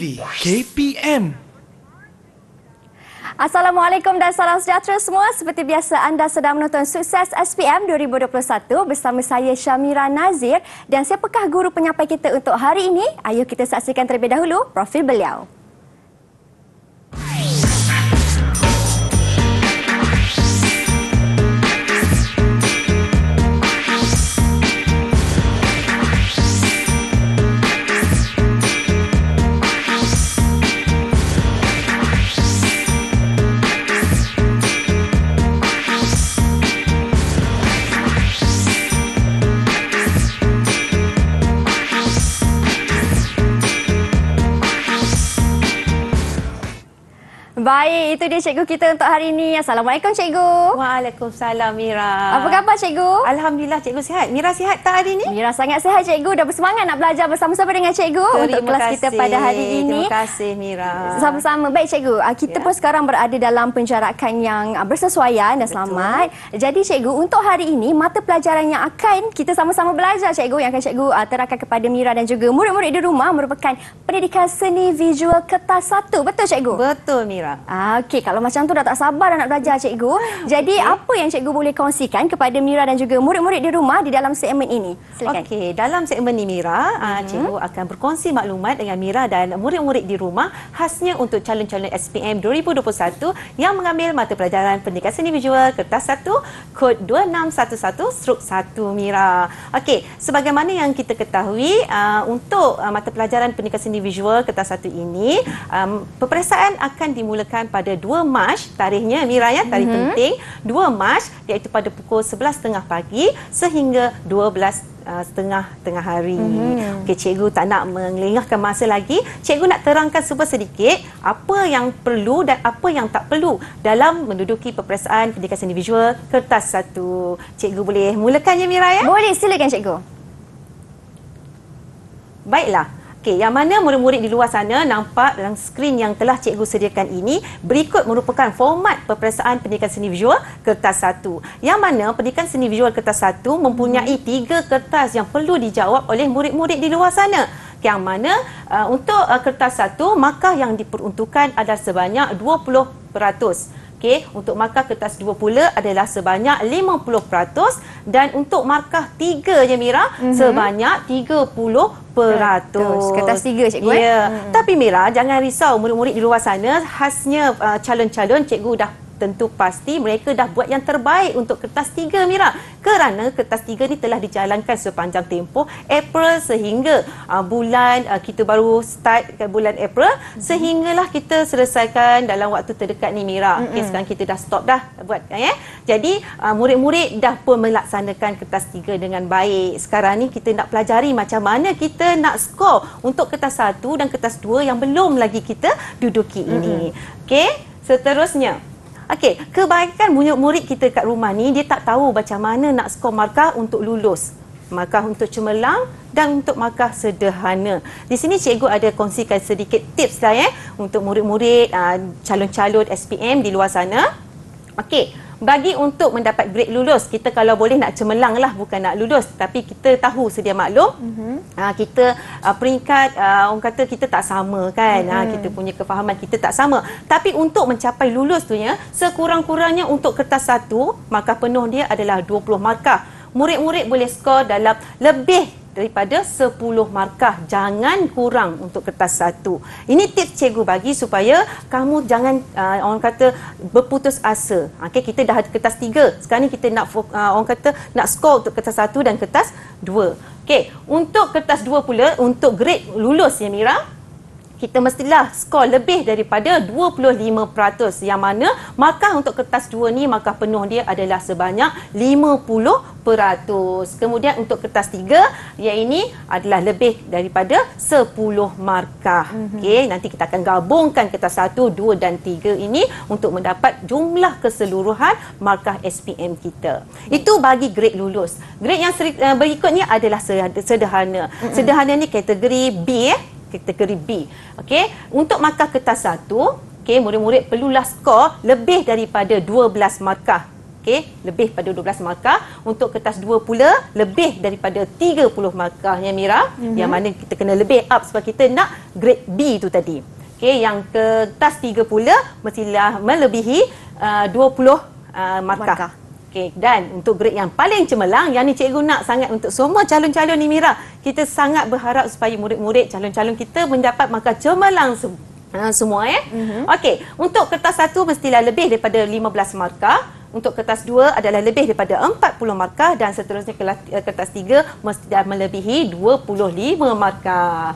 TV KPM. Assalamualaikum dan salam sejahtera semua. Seperti biasa anda sedang menonton Sukses SPM 2021 bersama saya Syamira Nazir dan siapakah guru penyampai kita untuk hari ini? Ayuh kita saksikan terlebih dahulu profil beliau. Baik, itu dia cikgu kita untuk hari ini. Assalamualaikum cikgu. Waalaikumsalam Mira. Apa khabar cikgu? Alhamdulillah cikgu sihat. Mira sihat tak hari ini? Mira sangat sihat cikgu. Dah bersemangat nak belajar bersama-sama dengan cikgu Terima untuk kelas kasih. kita pada hari ini. Terima kasih Mira. Sama-sama. Baik cikgu, ah, kita ya. pun sekarang berada dalam penjarakan yang ah, bersesuaian dan selamat. Betul. Jadi cikgu, untuk hari ini mata pelajaran yang akan kita sama-sama belajar cikgu yang akan cikgu ah, terangkan kepada Mira dan juga murid-murid di rumah merupakan pendidikan seni visual kertas satu. Betul cikgu? Betul Mira sekarang. Ah, Okey, kalau macam tu dah tak sabar dah nak belajar cikgu. Ah, Jadi okay. apa yang cikgu boleh kongsikan kepada Mira dan juga murid-murid di rumah di dalam segmen ini? Silakan. Okey, dalam segmen ini Mira, ah, mm -hmm. cikgu akan berkongsi maklumat dengan Mira dan murid-murid di rumah khasnya untuk calon-calon SPM 2021 yang mengambil mata pelajaran pendidikan seni visual kertas 1 kod 2611 struk 1 Mira. Okey, sebagaimana yang kita ketahui ah, untuk mata pelajaran pendidikan seni visual kertas 1 ini, peperiksaan akan dimulai dimulakan pada 2 Mac tarikhnya ni Raya tarikh mm-hmm. penting 2 Mac iaitu pada pukul 11.30 pagi sehingga 12 Uh, eh, setengah tengah hari. Mm-hmm. Okey cikgu tak nak melengahkan masa lagi. Cikgu nak terangkan super sedikit apa yang perlu dan apa yang tak perlu dalam menduduki peperiksaan pendidikan individual kertas satu. Cikgu boleh mulakan ya Mira ya? Boleh silakan cikgu. Baiklah, Okey, yang mana murid-murid di luar sana nampak dalam skrin yang telah cikgu sediakan ini, berikut merupakan format peperiksaan pendidikan seni visual kertas 1. Yang mana pendidikan seni visual kertas 1 mempunyai hmm. tiga kertas yang perlu dijawab oleh murid-murid di luar sana. Yang mana uh, untuk uh, kertas 1, maka yang diperuntukkan adalah sebanyak 20%. Okey, untuk markah kertas 2 pula adalah sebanyak 50% dan untuk markah 3 je Mira mm -hmm. sebanyak 30% peratus. Kertas tiga cikgu. Eh? Ya. Eh? Hmm. Tapi Mira, jangan risau murid-murid di luar sana. Khasnya uh, calon-calon uh, cikgu dah tentu pasti mereka dah buat yang terbaik untuk kertas tiga, Mira kerana kertas tiga ini telah dijalankan sepanjang tempoh April sehingga uh, bulan uh, kita baru start ke bulan April mm-hmm. sehinggalah kita selesaikan dalam waktu terdekat ni Mira. Mm-hmm. Okay, sekarang kita dah stop dah buat ya. Eh? Jadi uh, murid-murid dah pun melaksanakan kertas tiga dengan baik. Sekarang ni kita nak pelajari macam mana kita nak skor untuk kertas satu dan kertas dua yang belum lagi kita duduki mm-hmm. ini. Mhm. Okey, seterusnya Okey, kebanyakan murid, murid kita kat rumah ni dia tak tahu macam mana nak skor markah untuk lulus. Markah untuk cemerlang dan untuk markah sederhana. Di sini cikgu ada kongsikan sedikit tips lah ya eh, untuk murid-murid uh, calon-calon SPM di luar sana. Okey, bagi untuk mendapat grade lulus kita kalau boleh nak cemerlang lah bukan nak lulus tapi kita tahu sedia maklum mm-hmm. uh, kita uh, peringkat uh, orang kata kita tak sama kan mm-hmm. uh, kita punya kefahaman kita tak sama tapi untuk mencapai lulus tu ya sekurang-kurangnya untuk kertas satu markah penuh dia adalah 20 markah murid-murid boleh skor dalam lebih daripada 10 markah jangan kurang untuk kertas satu. Ini tips cikgu bagi supaya kamu jangan uh, orang kata berputus asa. Okey kita dah kertas 3. Sekarang ni kita nak uh, orang kata nak skor untuk kertas satu dan kertas 2. Okey, untuk kertas 2 pula untuk grade lulus ya Mira kita mestilah skor lebih daripada 25% yang mana markah untuk kertas 2 ni markah penuh dia adalah sebanyak 50%. peratus. Kemudian untuk kertas tiga, yang ini adalah lebih daripada sepuluh markah. Mm-hmm. Okey, nanti kita akan gabungkan kertas satu, dua dan tiga ini untuk mendapat jumlah keseluruhan markah SPM kita. Mm-hmm. Itu bagi grade lulus. Grade yang eh, berikutnya adalah sederhana. Mm-hmm. Sederhana ni kategori B eh kategori B. Okey, untuk markah kertas satu, okey, murid-murid perlulah skor lebih daripada 12 markah. Okey, lebih pada 12 markah. Untuk kertas 2 pula, lebih daripada 30 markah, ya Mira. Mm-hmm. Yang mana kita kena lebih up sebab kita nak grade B tu tadi. Okey, yang kertas 3 pula, mestilah melebihi uh, 20 uh, markah. markah. Okey, dan untuk grade yang paling cemerlang, yang ni cikgu nak sangat untuk semua calon-calon ni Mira. Kita sangat berharap supaya murid-murid calon-calon kita mendapat markah cemerlang se- ha, semua. Eh? Mm-hmm. Okey, untuk kertas satu mestilah lebih daripada 15 markah. Untuk kertas 2 adalah lebih daripada 40 markah dan seterusnya eh, kertas 3 mesti dah melebihi 25 markah.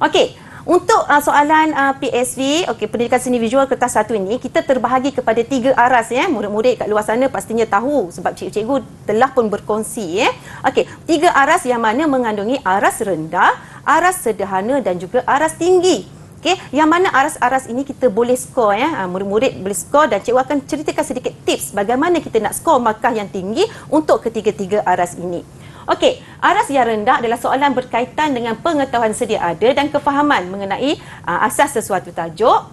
Okey, untuk uh, soalan uh, ah, PSV, okay, pendidikan seni visual kertas satu ini, kita terbahagi kepada tiga aras. Ya. Murid-murid kat luar sana pastinya tahu sebab cikgu-cikgu telah pun berkongsi. Ya. Okay, tiga aras yang mana mengandungi aras rendah, aras sederhana dan juga aras tinggi. Okay, yang mana aras-aras ini kita boleh skor. Ya. Ah, murid-murid boleh skor dan cikgu akan ceritakan sedikit tips bagaimana kita nak skor markah yang tinggi untuk ketiga-tiga aras ini. Okey, aras yang rendah adalah soalan berkaitan dengan pengetahuan sedia ada dan kefahaman mengenai uh, asas sesuatu tajuk.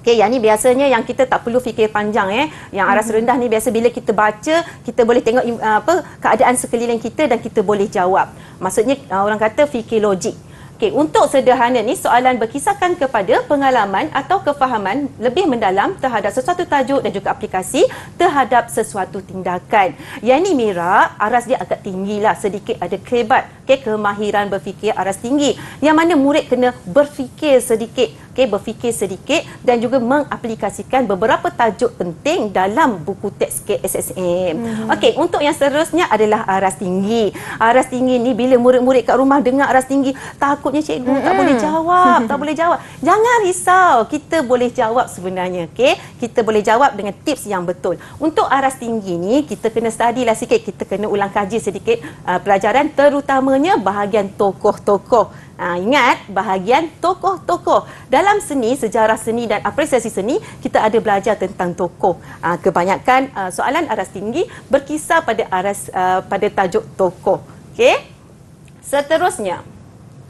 Okey, yang ni biasanya yang kita tak perlu fikir panjang eh. Yang aras mhm. rendah ni biasa bila kita baca, kita boleh tengok ah, apa keadaan sekeliling kita dan kita boleh jawab. Maksudnya ah, orang kata fikir logik. Okay, untuk sederhana ni soalan berkisahkan kepada pengalaman atau kefahaman lebih mendalam terhadap sesuatu tajuk dan juga aplikasi terhadap sesuatu tindakan. Yang ni Mira, aras dia agak tinggi lah, sedikit ada kebat. Okey, kemahiran berfikir aras tinggi. Yang mana murid kena berfikir sedikit Okay, berfikir sedikit dan juga mengaplikasikan beberapa tajuk penting dalam buku teks KSSM. Hmm. Okey, untuk yang seterusnya adalah aras tinggi. Aras tinggi ni bila murid-murid kat rumah dengar aras tinggi, takut takutnya cikgu mm -hmm. tak boleh jawab, tak boleh jawab. Jangan risau, kita boleh jawab sebenarnya, okey? Kita boleh jawab dengan tips yang betul. Untuk aras tinggi ni, kita kena study lah sikit, kita kena ulang kaji sedikit uh, pelajaran terutamanya bahagian tokoh-tokoh. Ha, ingat bahagian tokoh-tokoh Dalam seni, sejarah seni dan apresiasi seni Kita ada belajar tentang tokoh ha, Kebanyakan uh, soalan aras tinggi Berkisar pada aras uh, pada tajuk tokoh okay? Seterusnya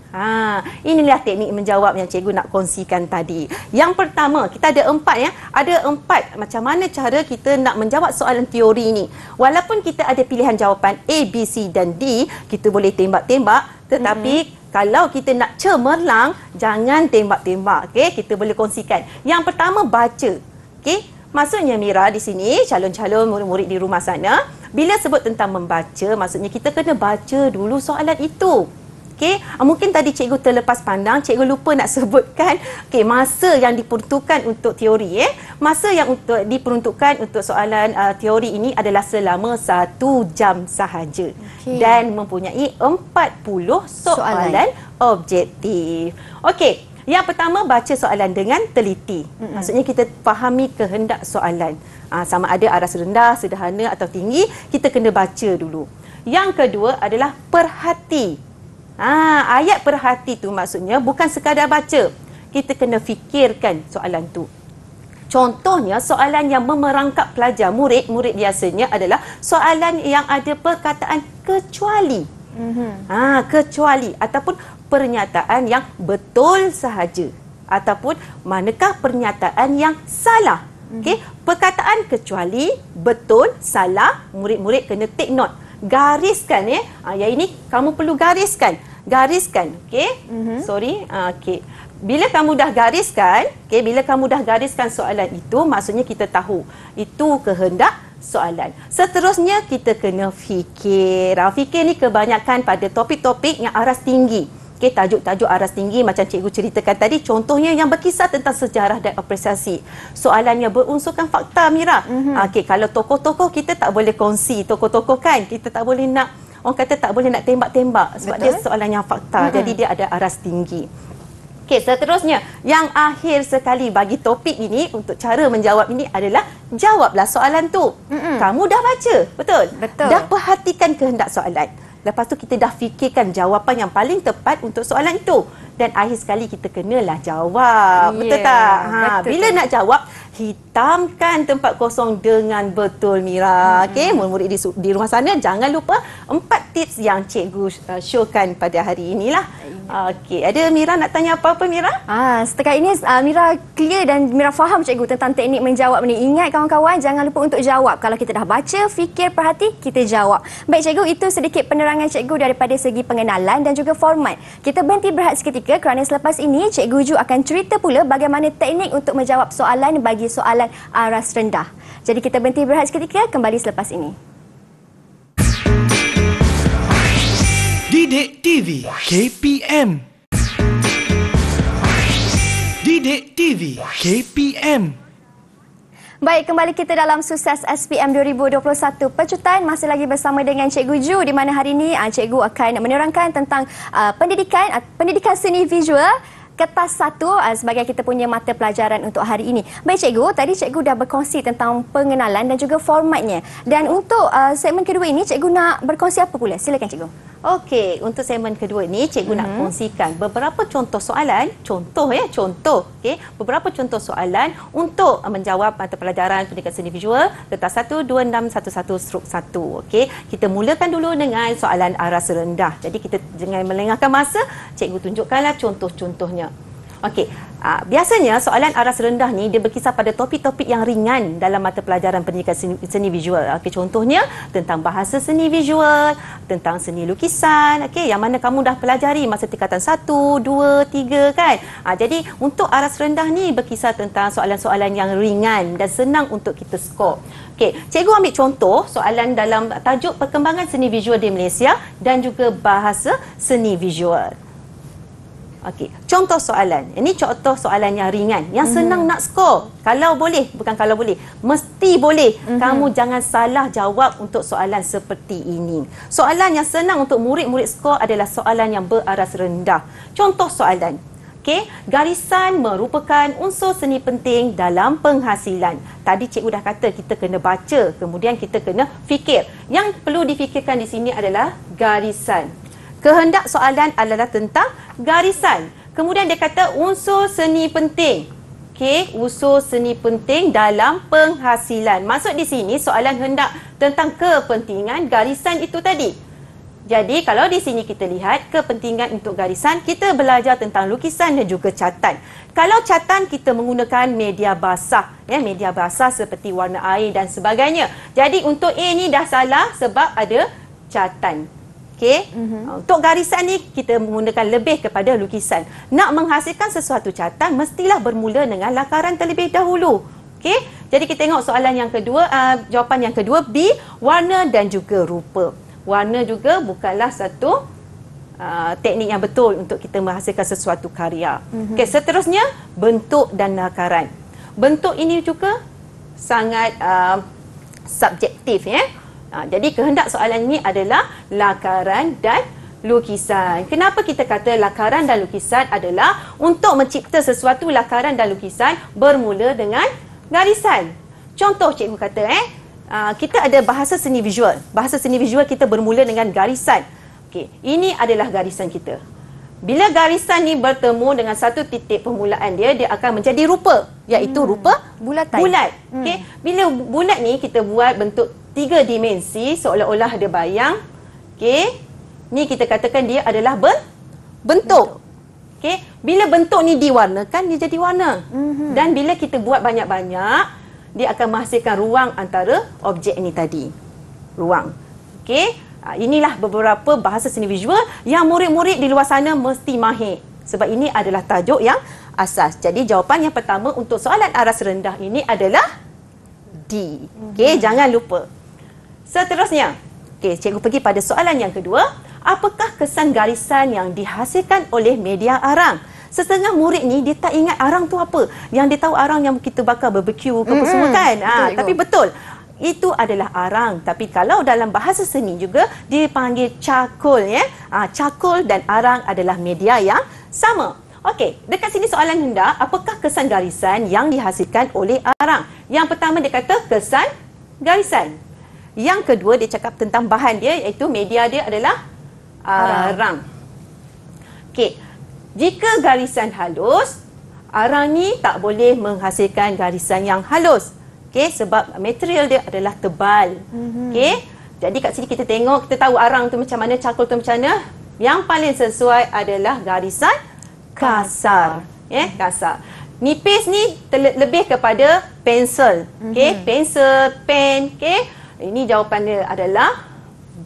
Ha, inilah teknik menjawab yang cikgu nak kongsikan tadi. Yang pertama, kita ada empat ya. Ada empat macam mana cara kita nak menjawab soalan teori ini. Walaupun kita ada pilihan jawapan A, B, C dan D, kita boleh tembak-tembak. Tetapi hmm. kalau kita nak cemerlang, jangan tembak-tembak. Okay? Kita boleh kongsikan. Yang pertama, baca. Okay? Maksudnya Mira di sini, calon-calon murid-murid di rumah sana, bila sebut tentang membaca, maksudnya kita kena baca dulu soalan itu. Okey, ah, mungkin tadi cikgu terlepas pandang, cikgu lupa nak sebutkan okey masa yang diperuntukkan untuk teori eh. Masa yang untuk diperuntukkan untuk soalan uh, teori ini adalah selama satu jam sahaja okay. dan mempunyai 40 soalan, soalan. objektif. Okey, yang pertama baca soalan dengan teliti. Mm-hmm. Maksudnya kita fahami kehendak soalan. Uh, sama ada aras rendah, sederhana atau tinggi, kita kena baca dulu. Yang kedua adalah perhati Ha, ayat perhati tu maksudnya bukan sekadar baca. Kita kena fikirkan soalan tu. Contohnya soalan yang memerangkap pelajar murid, murid biasanya adalah soalan yang ada perkataan kecuali. Mm-hmm. Ha, kecuali ataupun pernyataan yang betul sahaja ataupun manakah pernyataan yang salah. Mm-hmm. Okey, perkataan kecuali, betul, salah, murid-murid kena take note gariskan ya. Ha, yang ini kamu perlu gariskan. Gariskan, okey? Mm-hmm. Sorry, ha, okey. Bila kamu dah gariskan, okey, bila kamu dah gariskan soalan itu, maksudnya kita tahu itu kehendak soalan. Seterusnya kita kena fikir. Ha, fikir ni kebanyakan pada topik-topik yang aras tinggi okay, tajuk-tajuk aras tinggi macam cikgu ceritakan tadi contohnya yang berkisar tentang sejarah dan apresiasi soalannya berunsurkan fakta Mira mm-hmm. Ah, okay, kalau tokoh-tokoh kita tak boleh kongsi tokoh-tokoh kan kita tak boleh nak orang kata tak boleh nak tembak-tembak sebab Betul. dia soalan yang fakta mm-hmm. jadi dia ada aras tinggi Okey, seterusnya, yang akhir sekali bagi topik ini untuk cara menjawab ini adalah jawablah soalan tu. Mm-mm. Kamu dah baca, betul? Betul. Dah perhatikan kehendak soalan. Lepas tu kita dah fikirkan jawapan yang paling tepat untuk soalan itu. Dan akhir sekali kita kenalah jawab. Yeah, betul tak? Ha, betul bila tak. nak jawab, hit hitamkan tempat kosong dengan betul Mira. Hmm. Okey, murid-murid di, di rumah sana jangan lupa empat tips yang cikgu uh, showkan pada hari inilah. Okey, ada Mira nak tanya apa-apa Mira? Ah, setakat ini uh, Mira clear dan Mira faham cikgu tentang teknik menjawab ni. Ingat kawan-kawan jangan lupa untuk jawab. Kalau kita dah baca, fikir, perhati, kita jawab. Baik cikgu, itu sedikit penerangan cikgu daripada segi pengenalan dan juga format. Kita berhenti berehat seketika kerana selepas ini cikgu Ju akan cerita pula bagaimana teknik untuk menjawab soalan bagi soalan dan aras rendah. Jadi kita berhenti berehat seketika kembali selepas ini. Didik TV KPM Didik TV KPM Baik, kembali kita dalam sukses SPM 2021 Pecutan. Masih lagi bersama dengan Cikgu Ju di mana hari ini ah, Cikgu akan menerangkan tentang uh, pendidikan uh, pendidikan seni visual kertas satu uh, sebagai kita punya mata pelajaran untuk hari ini. Baik cikgu, tadi cikgu dah berkongsi tentang pengenalan dan juga formatnya. Dan untuk uh, segmen kedua ini, cikgu nak berkongsi apa pula? Silakan cikgu. Okey, untuk segmen kedua ini, cikgu mm -hmm. nak mhm. kongsikan beberapa contoh soalan, contoh ya, contoh. Okay, beberapa contoh soalan untuk ah, menjawab mata pelajaran pendidikan seni visual kertas satu seruk satu. Okay, kita mulakan dulu dengan soalan aras rendah. Jadi kita jangan melengahkan masa, cikgu tunjukkanlah contoh-contohnya. Okey. Uh, biasanya soalan aras rendah ni dia berkisar pada topik-topik yang ringan dalam mata pelajaran pendidikan seni, seni visual. Okey contohnya tentang bahasa seni visual, tentang seni lukisan, okey yang mana kamu dah pelajari masa tingkatan 1, 2, 3 kan. Uh, jadi untuk aras rendah ni berkisar tentang soalan-soalan yang ringan dan senang untuk kita skor. Okey, cikgu ambil contoh soalan dalam tajuk perkembangan seni visual di Malaysia dan juga bahasa seni visual. Okey, contoh soalan. Ini contoh soalan yang ringan, yang mhm. senang mm. nak skor. Kalau boleh, bukan kalau boleh, mesti boleh. Mm -hmm. Kamu jangan salah jawab untuk soalan seperti ini. Soalan yang senang untuk murid-murid skor adalah soalan yang beraras rendah. Contoh soalan. Okey, garisan merupakan unsur seni penting dalam penghasilan. Tadi cikgu dah kata kita kena baca, kemudian kita kena fikir. Yang perlu difikirkan di sini adalah garisan. Kehendak soalan adalah tentang garisan. Kemudian dia kata unsur seni penting. Okey, unsur seni penting dalam penghasilan. Maksud di sini soalan hendak tentang kepentingan garisan itu tadi. Jadi kalau di sini kita lihat kepentingan untuk garisan, kita belajar tentang lukisan dan juga catan. Kalau catan kita menggunakan media basah, ya media basah seperti warna air dan sebagainya. Jadi untuk A ni dah salah sebab ada catan. Okay, Mm-hmm. Ah, untuk garisan ni kita menggunakan lebih kepada lukisan. Nak menghasilkan sesuatu catan mestilah bermula dengan lakaran terlebih dahulu. Okay, Jadi kita tengok soalan yang kedua, uh, jawapan yang kedua B, warna dan juga rupa. Warna juga bukanlah satu uh, teknik yang betul untuk kita menghasilkan sesuatu karya. Mm-hmm. Okey, seterusnya bentuk dan lakaran. Bentuk ini juga sangat uh, subjektif ya. Yeah? Ha, jadi kehendak soalan ini adalah lakaran dan lukisan. Kenapa kita kata lakaran dan lukisan adalah untuk mencipta sesuatu lakaran dan lukisan bermula dengan garisan. Contoh cikgu kata eh, ha, kita ada bahasa seni visual. Bahasa seni visual kita bermula dengan garisan. Okey, ini adalah garisan kita. Bila garisan ni bertemu dengan satu titik permulaan dia, dia akan menjadi rupa, iaitu hmm. rupa bulatan. Bulat. Hmm. Okey, bila bulat ni kita buat bentuk tiga dimensi seolah-olah ada bayang. Okey. Ni kita katakan dia adalah ber bentuk. Okey. Bila bentuk ni diwarnakan dia jadi warna. Mm-hmm. Dan bila kita buat banyak-banyak, dia akan menghasilkan ruang antara objek ni tadi. Ruang. Okey. Ah, inilah beberapa bahasa seni visual yang murid-murid di luar sana mesti mahir. Sebab ini adalah tajuk yang asas. Jadi jawapan yang pertama untuk soalan aras rendah ini adalah D. Okey, mm-hmm. jangan lupa. Seterusnya, okay, cikgu pergi pada soalan yang kedua. Apakah kesan garisan yang dihasilkan oleh media arang? Setengah murid ni dia tak ingat arang tu apa. Yang dia tahu arang yang kita bakar barbecue ke mm-hmm. apa semua kan. Ha, betul, tapi betul. Itu adalah arang. Tapi kalau dalam bahasa seni juga dia panggil cakul ya. Ha, cakul dan arang adalah media yang sama. Okey, dekat sini soalan hendak, apakah kesan garisan yang dihasilkan oleh arang? Yang pertama dia kata kesan garisan. Yang kedua dia cakap tentang bahan dia iaitu media dia adalah uh, ah, arang. Okey. Jika garisan halus, arang ni tak boleh menghasilkan garisan yang halus. Okey, sebab material dia adalah tebal. Mm-hmm. Okey. Jadi kat sini kita tengok, kita tahu arang tu macam mana, cakul tu macam mana. Yang paling sesuai adalah garisan kasar. Ya, yeah, kasar. Nipis ni lebih kepada pensel. Okey, mm-hmm. pensel, pen, okey. Ini jawapan dia adalah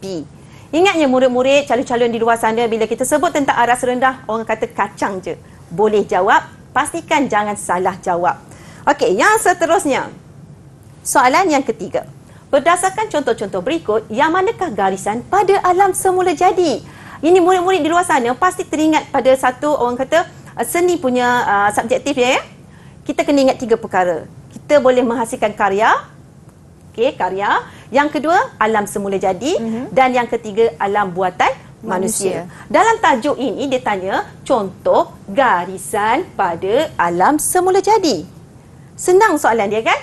B. Ingatnya murid-murid, calon-calon di luar sana bila kita sebut tentang aras rendah, orang kata kacang je. Boleh jawab, pastikan jangan salah jawab. Okey, yang seterusnya. Soalan yang ketiga. Berdasarkan contoh-contoh berikut, yang manakah garisan pada alam semula jadi? Ini murid-murid di luar sana pasti teringat pada satu orang kata eh, seni punya uh, subjektif ya, ya. Kita kena ingat tiga perkara. Kita boleh menghasilkan karya, okey karya yang kedua alam semula jadi mm-hmm. dan yang ketiga alam buatan Manusia. manusia. Dalam tajuk ini dia tanya contoh garisan pada alam semula jadi. Senang soalan dia kan?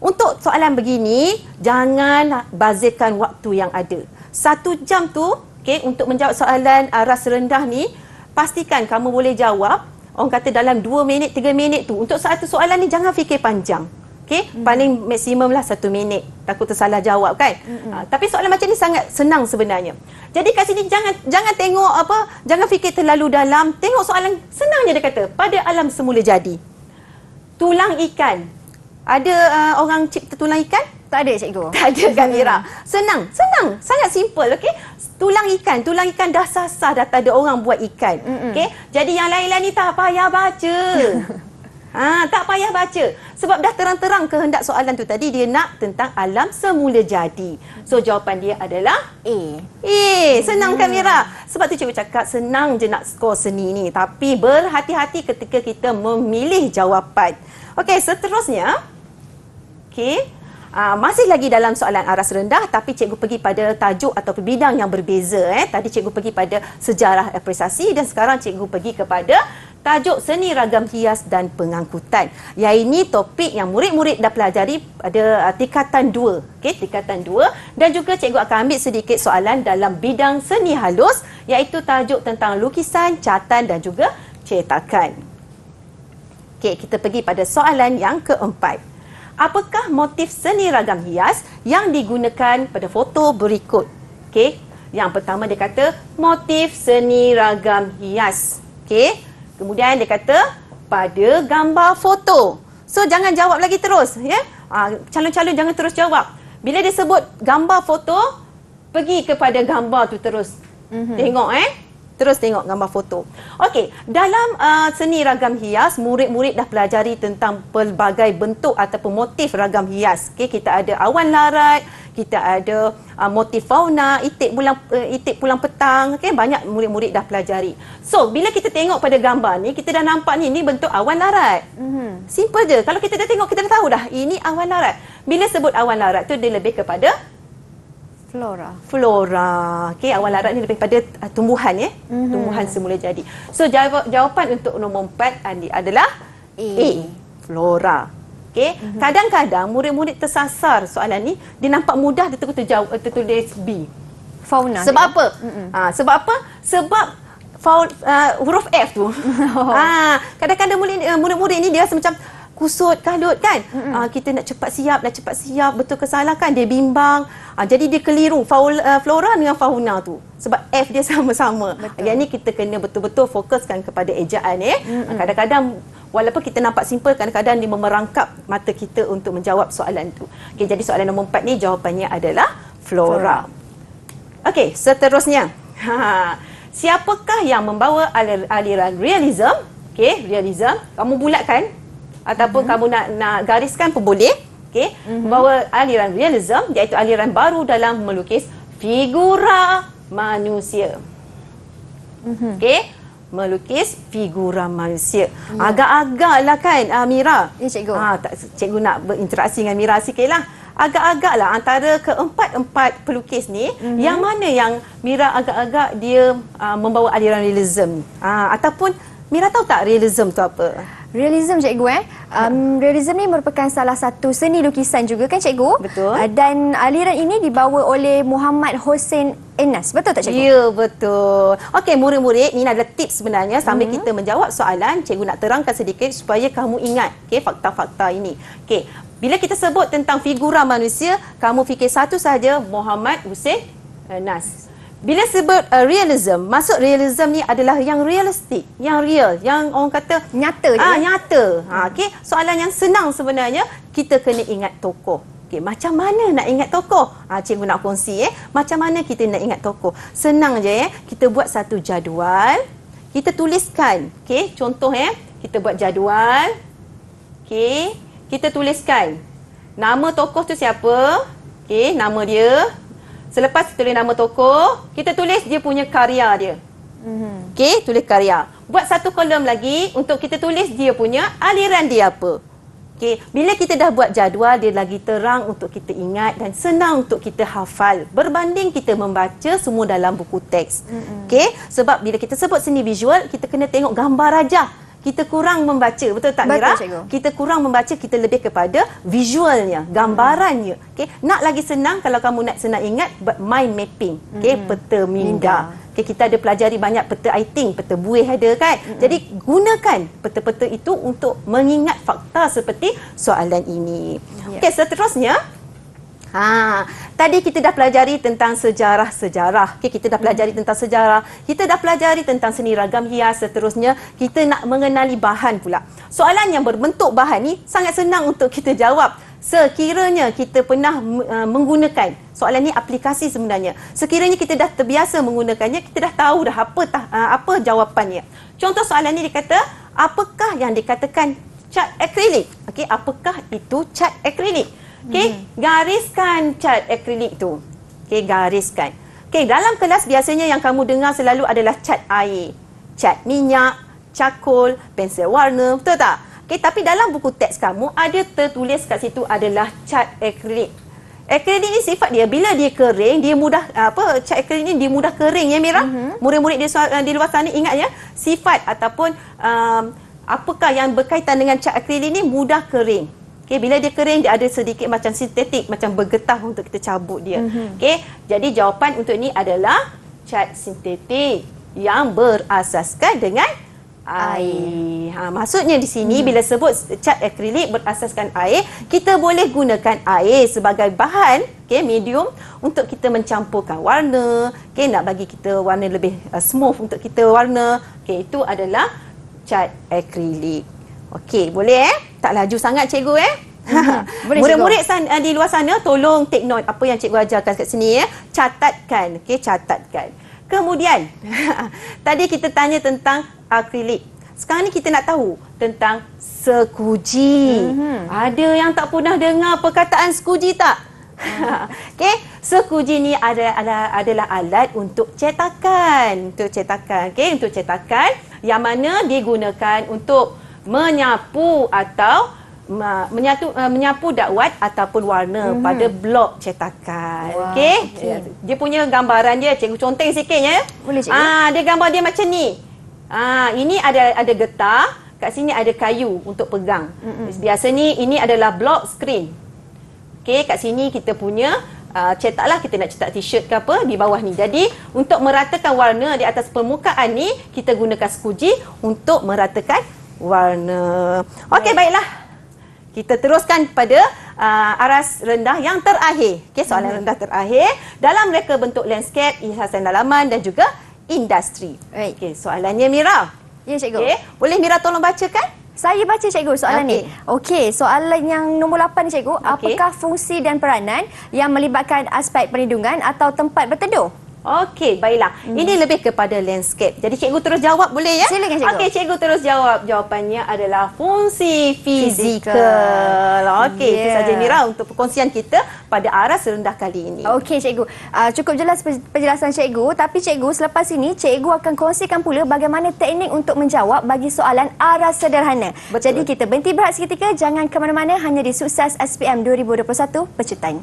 Untuk soalan begini jangan bazirkan waktu yang ada. Satu jam tu okay, untuk menjawab soalan aras ah, rendah ni pastikan kamu boleh jawab. Orang kata dalam dua minit, tiga minit tu. Untuk satu soalan ni jangan fikir panjang. Okay, hmm paling maksimum lah 1 minit takut tersalah jawab kan hmm uh, tapi soalan macam ni sangat senang sebenarnya jadi kat sini jangan jangan tengok apa jangan fikir terlalu dalam tengok soalan senangnya je dia kata pada alam semula jadi tulang ikan ada uh, orang cipta tulang ikan tak ada cikgu tak ada gamira senang senang sangat simple Okay, tulang ikan tulang ikan dah sah-sah dah tak ada orang buat ikan mm-hmm. okey jadi yang lain-lain ni tak payah baca Ha, tak payah baca. Sebab dah terang-terang kehendak soalan tu tadi, dia nak tentang alam semula jadi. So, jawapan dia adalah A. A. Senang hmm. kan, Mira? Sebab tu cikgu cakap, senang je nak skor seni ni. Tapi berhati-hati ketika kita memilih jawapan. Okey, seterusnya. Okey. Uh, masih lagi dalam soalan aras rendah tapi cikgu pergi pada tajuk atau bidang yang berbeza eh tadi cikgu pergi pada sejarah apresiasi dan sekarang cikgu pergi kepada tajuk seni ragam hias dan pengangkutan. Ya ini topik yang murid-murid dah pelajari pada uh, tingkatan 2. Okey, tingkatan 2 dan juga cikgu akan ambil sedikit soalan dalam bidang seni halus iaitu tajuk tentang lukisan, catan dan juga cetakan. Okey, kita pergi pada soalan yang keempat. Apakah motif seni ragam hias yang digunakan pada foto berikut? Okey, yang pertama dia kata motif seni ragam hias. Okey, Kemudian dia kata pada gambar foto. So jangan jawab lagi terus, ya. Yeah? calon-calon jangan terus jawab. Bila dia sebut gambar foto, pergi kepada gambar tu terus. Mm-hmm. Tengok eh. Terus tengok gambar foto. Okey, dalam uh, seni ragam hias, murid-murid dah pelajari tentang pelbagai bentuk ataupun motif ragam hias. Okey, kita ada awan larat, kita ada uh, motif fauna, itik pulang uh, itik pulang petang. Okey, banyak murid-murid dah pelajari. So, bila kita tengok pada gambar ni, kita dah nampak ni ni bentuk awan larat. mm Simple je. Kalau kita dah tengok, kita dah tahu dah ini awan larat. Bila sebut awan larat tu dia lebih kepada flora. Flora. Okey, hmm. awal larat ni lebih pada uh, ah, tumbuhan ya. Eh? Mm-hmm. Tumbuhan semula jadi. So jaw- jawapan untuk nombor empat Andi adalah A. A. Flora. Okey. Mm-hmm. Kadang-kadang murid-murid tersasar soalan ni, dia nampak mudah dia tertulis jaw- eh, tertulis B. Fauna. Sebab dia. Ya? apa? Mm-hmm. Ha, sebab apa? Sebab faun, uh, huruf F tu. Oh. kadang-kadang murid, uh, murid-murid ni dia rasa macam kusut kalut kan mm-hmm. uh, kita nak cepat siap nak cepat siap betul ke salah kan dia bimbang uh, jadi dia keliru faul, uh, flora dengan fauna tu sebab F dia sama-sama betul. yang ni kita kena betul-betul fokuskan kepada ejaan eh mm-hmm. kadang walaupun kita nampak simple kadang-kadang dia memerangkap mata kita untuk menjawab soalan tu okay, jadi soalan nombor empat ni jawapannya adalah flora, flora. Okey, seterusnya ha Siapakah yang membawa aliran realism? Okey, realism. Kamu bulatkan ataupun mm-hmm. kamu nak nak gariskan pun boleh okey mm-hmm. bahawa aliran realism iaitu aliran baru dalam melukis figura manusia mm-hmm. okey melukis figura manusia. Ya. Agak-agaklah kan uh, Mira. Ya cikgu. Ah tak cikgu nak berinteraksi dengan Mira sikitlah. Agak-agaklah antara keempat-empat pelukis ni mm-hmm. yang mana yang Mira agak-agak dia uh, membawa aliran realism. Ah uh, ataupun Mira tahu tak realism tu apa? Realism cikgu eh? Um, realism ni merupakan salah satu seni lukisan juga kan cikgu? Betul. Uh, dan aliran ini dibawa oleh Muhammad Hossein Enas. Betul tak cikgu? Ya, betul. Okey, murid-murid, ni ada tips sebenarnya sambil hmm. kita menjawab soalan, cikgu nak terangkan sedikit supaya kamu ingat okay, fakta-fakta ini. Okey, bila kita sebut tentang figura manusia, kamu fikir satu saja Muhammad Hussein Enas. Bila sebut uh, realism, maksud realism ni adalah yang realistik, yang real, yang orang kata nyata. Ah, ya? nyata. Ha, okay. Soalan yang senang sebenarnya, kita kena ingat tokoh. Okay, macam mana nak ingat tokoh? Ha, cikgu nak kongsi. Eh. Macam mana kita nak ingat tokoh? Senang je. Eh. Kita buat satu jadual. Kita tuliskan. Okay, contoh, eh. kita buat jadual. Okay, kita tuliskan. Nama tokoh tu siapa? Okay, nama dia. Selepas kita tulis nama tokoh, kita tulis dia punya karya dia. mm Okey, tulis karya. Buat satu kolom lagi untuk kita tulis dia punya aliran dia apa. Okey, bila kita dah buat jadual, dia lagi terang untuk kita ingat dan senang untuk kita hafal berbanding kita membaca semua dalam buku teks. mm Okey, sebab bila kita sebut seni visual, kita kena tengok gambar rajah kita kurang membaca betul tak Mira? Kita kurang membaca kita lebih kepada visualnya, gambarannya. Hmm. Okey, nak lagi senang kalau kamu nak senang ingat mind mapping, okey hmm. peta minda. minda. Okey kita ada pelajari banyak peta I think, peta buih ada kan? Hmm. Jadi gunakan peta-peta itu untuk mengingat fakta seperti soalan ini. Yeah. Okey seterusnya Ha, tadi kita dah pelajari tentang sejarah-sejarah. Okay, kita dah pelajari hmm. tentang sejarah. Kita dah pelajari tentang seni ragam hias seterusnya. Kita nak mengenali bahan pula. Soalan yang berbentuk bahan ni sangat senang untuk kita jawab. Sekiranya kita pernah uh, menggunakan soalan ni aplikasi sebenarnya. Sekiranya kita dah terbiasa menggunakannya, kita dah tahu dah apa tah, uh, apa jawapannya. Contoh soalan ni dikata, apakah yang dikatakan cat akrilik? Okey, apakah itu cat akrilik? Okey, hmm. gariskan cat akrilik tu. Okey, gariskan. Okey, dalam kelas biasanya yang kamu dengar selalu adalah cat air, cat minyak, cakul, pensel warna, betul tak? Okey, tapi dalam buku teks kamu ada tertulis kat situ adalah cat akrilik. Akrilik ni sifat dia bila dia kering, dia mudah apa cat akrilik ni dia mudah kering ya Mira. Mm-hmm. Murid-murid di, di luar sana ingat ya, sifat ataupun um, apakah yang berkaitan dengan cat akrilik ni mudah kering. Okey, bila dia kering dia ada sedikit macam sintetik macam bergetah untuk kita cabut dia. Mm-hmm. Okey, jadi jawapan untuk ini adalah cat sintetik yang berasaskan dengan air. Ha, maksudnya di sini hmm. bila sebut cat akrilik berasaskan air, kita boleh gunakan air sebagai bahan, okey, medium untuk kita mencampurkan warna, okey, nak bagi kita warna lebih uh, smooth untuk kita warna. Okey, itu adalah cat akrilik. Okey, boleh eh? tak laju sangat cikgu eh. Boleh, Murid-murid san, uh, di luar sana tolong take note apa yang cikgu ajarkan kat sini ya. Catatkan, okey catatkan. Kemudian tadi kita tanya tentang akrilik. Sekarang ni kita nak tahu tentang sekuji. Mm-hmm. Ada yang tak pernah dengar perkataan sekuji tak? okey, sekuji ni ada adalah adalah alat untuk cetakan, untuk cetakan, okay untuk cetakan yang mana digunakan untuk menyapu atau menyatu eh, menyapu dakwat ataupun warna hmm pada blok cetakan wow, okey okay. Ya, dia punya gambaran dia cikgu conteng sikit ya boleh cikgu ah dia gambar dia macam ni ah ini ada ada getah kat sini ada kayu untuk pegang mm-hmm. biasa ni ini adalah blok screen okey kat sini kita punya uh, cetaklah kita nak cetak t-shirt ke apa di bawah ni jadi untuk meratakan warna di atas permukaan ni kita gunakan skuji untuk meratakan warna. Okey, baiklah. Kita teruskan pada uh, aras rendah yang terakhir. Okey, soalan hmm. rendah terakhir. Dalam reka bentuk landscape, ihsan dalaman dan juga industri. Right. Okey, soalannya Mira. Ya, cikgu. Okay. Boleh Mira tolong bacakan? Saya baca cikgu soalan okay. ni. Okey, soalan yang nombor 8 ni cikgu, okay. apakah fungsi dan peranan yang melibatkan aspek perlindungan atau tempat berteduh? Okey, baiklah. Hmm. Ini lebih kepada landscape. Jadi cikgu terus jawab boleh ya? Silakan cikgu. Okey, cikgu terus jawab. Jawapannya adalah fungsi fizikal. Okey, yeah. itu saja Mira untuk perkongsian kita pada aras rendah kali ini. Okey, cikgu. Uh, cukup jelas penjelasan cikgu. Tapi cikgu, selepas ini cikgu akan kongsikan pula bagaimana teknik untuk menjawab bagi soalan aras sederhana. Betul. Jadi kita berhenti berhati ketika Jangan ke mana-mana. Hanya di Sukses SPM 2021 Pecutan.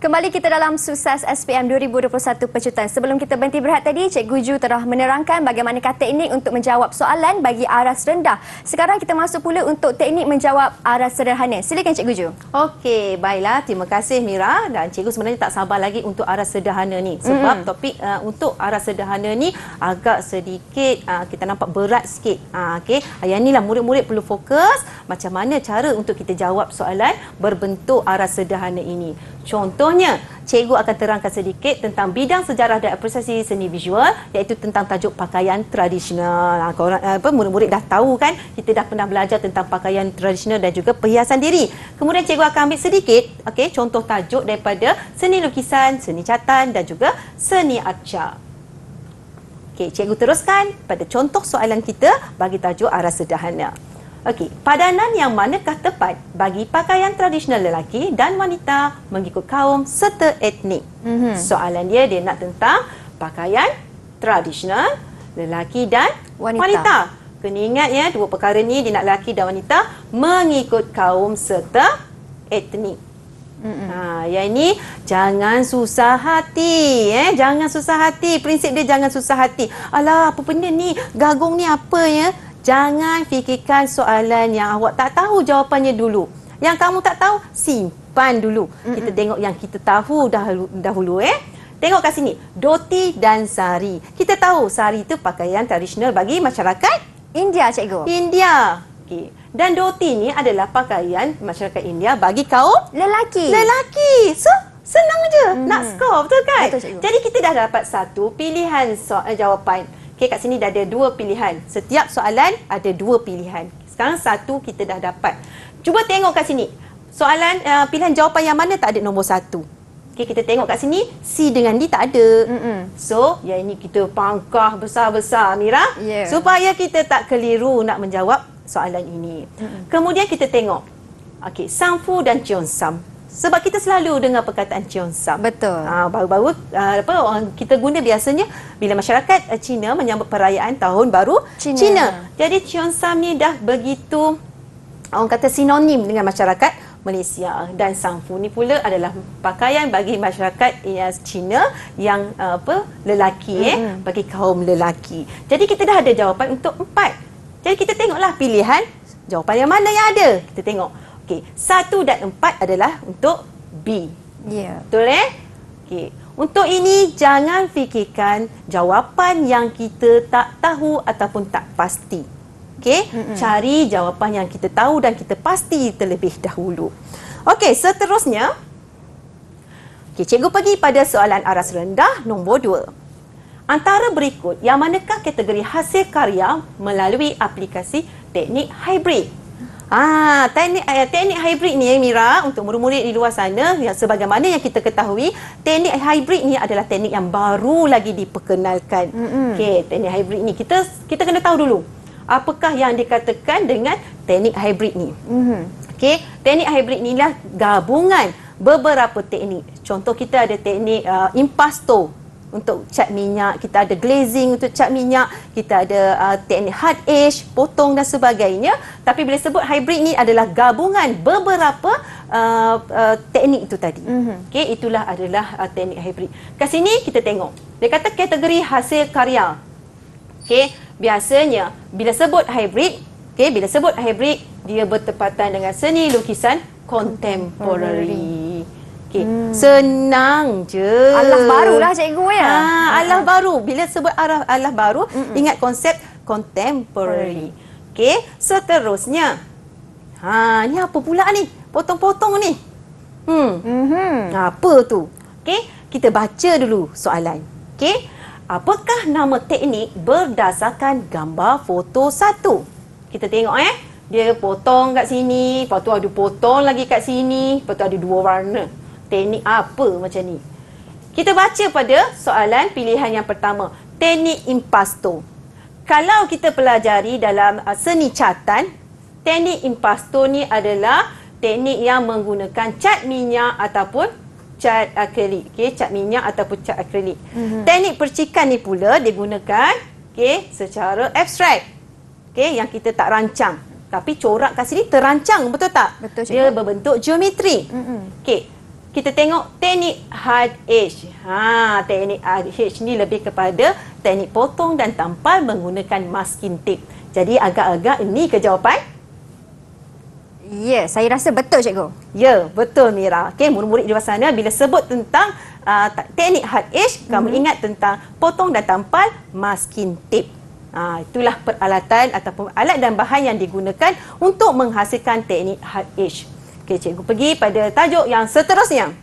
Kembali kita dalam sukses SPM 2021 pecutan. Sebelum kita berhenti berehat tadi, Cikgu Ju telah menerangkan bagaimanakah teknik untuk menjawab soalan bagi aras rendah. Sekarang kita masuk pula untuk teknik menjawab aras sederhana. Silakan Cikgu Guju. Okey, baiklah. Terima kasih Mira dan Guju sebenarnya tak sabar lagi untuk aras sederhana ni. Sebab mm. topik uh, untuk aras sederhana ni agak sedikit uh, kita nampak berat sikit. Uh, Okey, ah, yang lah murid-murid perlu fokus macam mana cara untuk kita jawab soalan berbentuk aras sederhana ini. Contoh Contohnya, cikgu akan terangkan sedikit tentang bidang sejarah dan apresiasi seni visual iaitu tentang tajuk pakaian tradisional. Ha, korang, apa, murid-murid dah tahu kan, kita dah pernah belajar tentang pakaian tradisional dan juga perhiasan diri. Kemudian cikgu akan ambil sedikit okay, contoh tajuk daripada seni lukisan, seni catan dan juga seni arca. Okay, cikgu teruskan pada contoh soalan kita bagi tajuk arah sederhana. Okey, padanan yang manakah tepat bagi pakaian tradisional lelaki dan wanita mengikut kaum serta etnik? Mm-hmm. Soalan dia dia nak tentang pakaian tradisional lelaki dan wanita. wanita. Kena ingat ya, dua perkara ni dia nak lelaki dan wanita mengikut kaum serta etnik. Mm-hmm. Ha, yang ini jangan susah hati eh? Jangan susah hati Prinsip dia jangan susah hati Alah apa benda ni Gagung ni apa ya Jangan fikirkan soalan yang awak tak tahu jawapannya dulu. Yang kamu tak tahu, simpan dulu. Mm-mm. Kita tengok yang kita tahu dahulu, dahulu eh. Tengok kat sini, doti dan sari. Kita tahu sari itu pakaian tradisional bagi masyarakat India, cikgu. India. Okay. Dan doti ni adalah pakaian masyarakat India bagi kaum lelaki. Lelaki. So, senang je mm-hmm. nak mm. skor, betul kan? Betul, Jadi kita dah dapat satu pilihan so- eh, jawapan. Okey kat sini dah ada dua pilihan. Setiap soalan ada dua pilihan. Sekarang satu kita dah dapat. Cuba tengok kat sini. Soalan uh, pilihan jawapan yang mana tak ada nombor satu. Okey kita tengok kat sini C dengan D tak ada. Mm-mm. So ya ini kita pangkah besar-besar Mira yeah. supaya kita tak keliru nak menjawab soalan ini. Mm-mm. Kemudian kita tengok. Okey Sang Fu dan Cheon Sam. Sebab kita selalu dengar perkataan Cheong Sam. Betul. Ah, baru-baru uh, uh, apa orang kita guna biasanya bila masyarakat uh, Cina menyambut perayaan tahun baru Cina. Cina. Jadi Cheong Sam ni dah begitu orang kata sinonim dengan masyarakat Malaysia dan sangfu ni pula adalah pakaian bagi masyarakat yang eh, Cina yang eh, apa lelaki mm-hmm. bagi kaum lelaki. Jadi kita dah ada jawapan untuk empat. Jadi kita tengoklah pilihan jawapan yang mana yang ada. Kita tengok. Okey, satu dan empat adalah untuk B. Ya. Betul eh? Okey. Untuk ini, jangan fikirkan jawapan yang kita tak tahu ataupun tak pasti. Okey, cari jawapan yang kita tahu dan kita pasti terlebih dahulu. Okey, seterusnya. Okey, cikgu pergi pada soalan aras rendah nombor dua. Antara berikut, yang manakah kategori hasil karya melalui aplikasi teknik hybrid? Ah, teknik uh, teknik hybrid ni eh, Mira untuk murid-murid di luar sana yang sebagaimana yang kita ketahui, teknik hybrid ni adalah teknik yang baru lagi diperkenalkan. Mm-hmm. Okey, teknik hybrid ni kita kita kena tahu dulu. Apakah yang dikatakan dengan teknik hybrid ni? Mm-hmm. Okey, teknik hybrid ni lah gabungan beberapa teknik. Contoh kita ada teknik uh, impasto untuk cat minyak, kita ada glazing untuk cat minyak, kita ada uh, teknik hard edge, potong dan sebagainya. Tapi bila sebut hybrid ni adalah gabungan beberapa uh, uh, teknik itu tadi. Mm-hmm. Okey, itulah adalah uh, teknik hybrid. Kat sini kita tengok. Dia kata kategori hasil karya. Okay, biasanya bila sebut hybrid, okay, bila sebut hybrid dia bertepatan dengan seni lukisan contemporary. contemporary. Okey. Hmm. Senang je. Alah baru barulah cikgu ya. Ha, alah ha. baru. Bila sebut alah alah baru, hmm. ingat konsep contemporary. Okay, Seterusnya. Ha, ni apa pula ni? Potong-potong ni. Hmm. Mm hmm. Apa tu? Okay, kita baca dulu soalan. Okay, Apakah nama teknik berdasarkan gambar foto satu? Kita tengok eh. Dia potong kat sini, lepas tu ada potong lagi kat sini, lepas tu ada dua warna teknik apa macam ni? Kita baca pada soalan pilihan yang pertama, teknik impasto. Kalau kita pelajari dalam uh, seni catan, teknik impasto ni adalah teknik yang menggunakan cat minyak ataupun cat akrilik. Okey, cat minyak ataupun cat akrilik. Mm-hmm. Teknik percikan ni pula digunakan okey secara abstrak. Okey, yang kita tak rancang. Tapi corak kat sini terancang, betul tak? Betul, cikgu. Dia berbentuk geometri. Mm-hmm. Okey kita tengok teknik hard edge. Ha, teknik hard edge ni lebih kepada teknik potong dan tampal menggunakan masking tape. Jadi agak-agak ini ke jawapan? Ya, yeah, saya rasa betul cikgu. Ya, yeah, betul Mira. Okey, murid-murid di luar sana bila sebut tentang uh, teknik hard edge, mm-hmm. kamu mhm. ingat tentang potong dan tampal masking tape. Ha, itulah peralatan ataupun alat dan bahan yang digunakan untuk menghasilkan teknik hard edge. Okey, cikgu pergi pada tajuk yang seterusnya.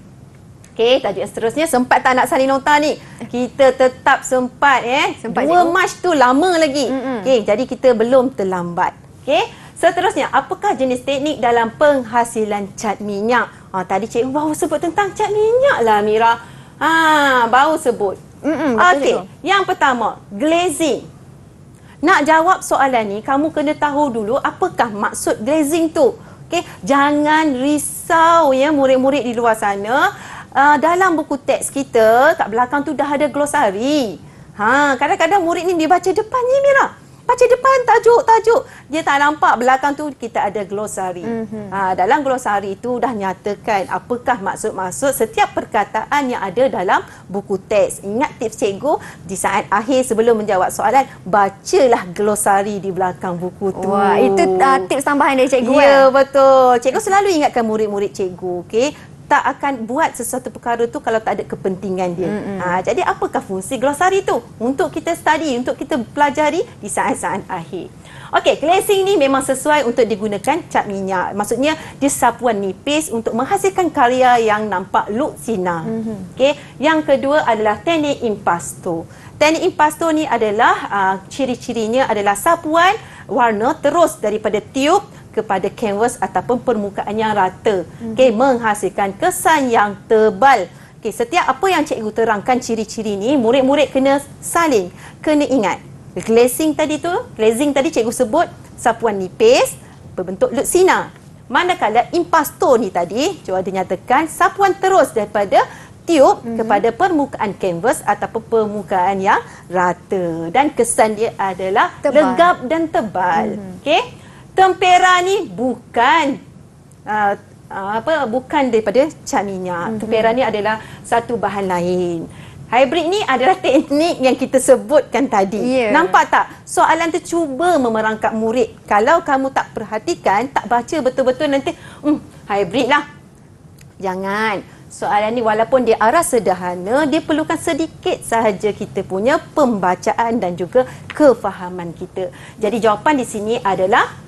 Okey, tajuk yang seterusnya sempat tak nak salin nota ni? Kita tetap sempat eh. Sempat Dua cikgu. match tu lama lagi. Okey, jadi kita belum terlambat. Okey. Seterusnya, apakah jenis teknik dalam penghasilan cat minyak? Ha, tadi cikgu baru sebut tentang cat minyak lah Mira. Ha, ah, bau sebut. Okey, yang pertama, glazing. Nak jawab soalan ni, kamu kena tahu dulu apakah maksud glazing tu. Okay, jangan risau ya murid-murid di luar sana. Uh, dalam buku teks kita, kat belakang tu dah ada glosari. Ha, kadang-kadang murid ni dia baca depan ni Mira baca depan tajuk tajuk dia tak nampak belakang tu kita ada glosari mm-hmm. ha, dalam glosari itu dah nyatakan apakah maksud-maksud setiap perkataan yang ada dalam buku teks ingat tips cikgu di saat akhir sebelum menjawab soalan bacalah glosari di belakang buku tu wah itu uh, tips tambahan dari cikgu ya yeah, kan? betul cikgu selalu ingatkan murid-murid cikgu Okay tak akan buat sesuatu perkara tu kalau tak ada kepentingan dia. Mm-hmm. Ha, jadi apakah fungsi glosari tu? Untuk kita study, untuk kita pelajari di saat-saat akhir. Okey, cleansing ni memang sesuai untuk digunakan cat minyak. Maksudnya dia sapuan nipis untuk menghasilkan karya yang nampak look sinar. Mm-hmm. Okey, yang kedua adalah teknik impasto. Teknik impasto ni adalah uh, ciri-cirinya adalah sapuan warna terus daripada tube kepada kanvas ataupun permukaan yang rata. Mm-hmm. Okey, menghasilkan kesan yang tebal. Okey, setiap apa yang cikgu terangkan ciri-ciri ni, murid-murid kena saling kena ingat. Glazing tadi tu, glazing tadi cikgu sebut sapuan nipis berbentuk lutsina. Manakala impasto ni tadi, cikgu ada nyatakan sapuan terus daripada tiup mm-hmm. kepada permukaan kanvas ataupun permukaan yang rata dan kesan dia adalah tebal. legap dan tebal. Mm-hmm. Okey tempera ni bukan uh, apa bukan daripada caminya. Mm-hmm. Tempera ni adalah satu bahan lain. Hybrid ni adalah teknik yang kita sebutkan tadi. Yeah. Nampak tak? Soalan tu cuba memerangkap murid. Kalau kamu tak perhatikan, tak baca betul-betul nanti hmm hybrid lah. Jangan. Soalan ni walaupun dia arah sederhana, dia perlukan sedikit sahaja kita punya pembacaan dan juga kefahaman kita. Jadi jawapan di sini adalah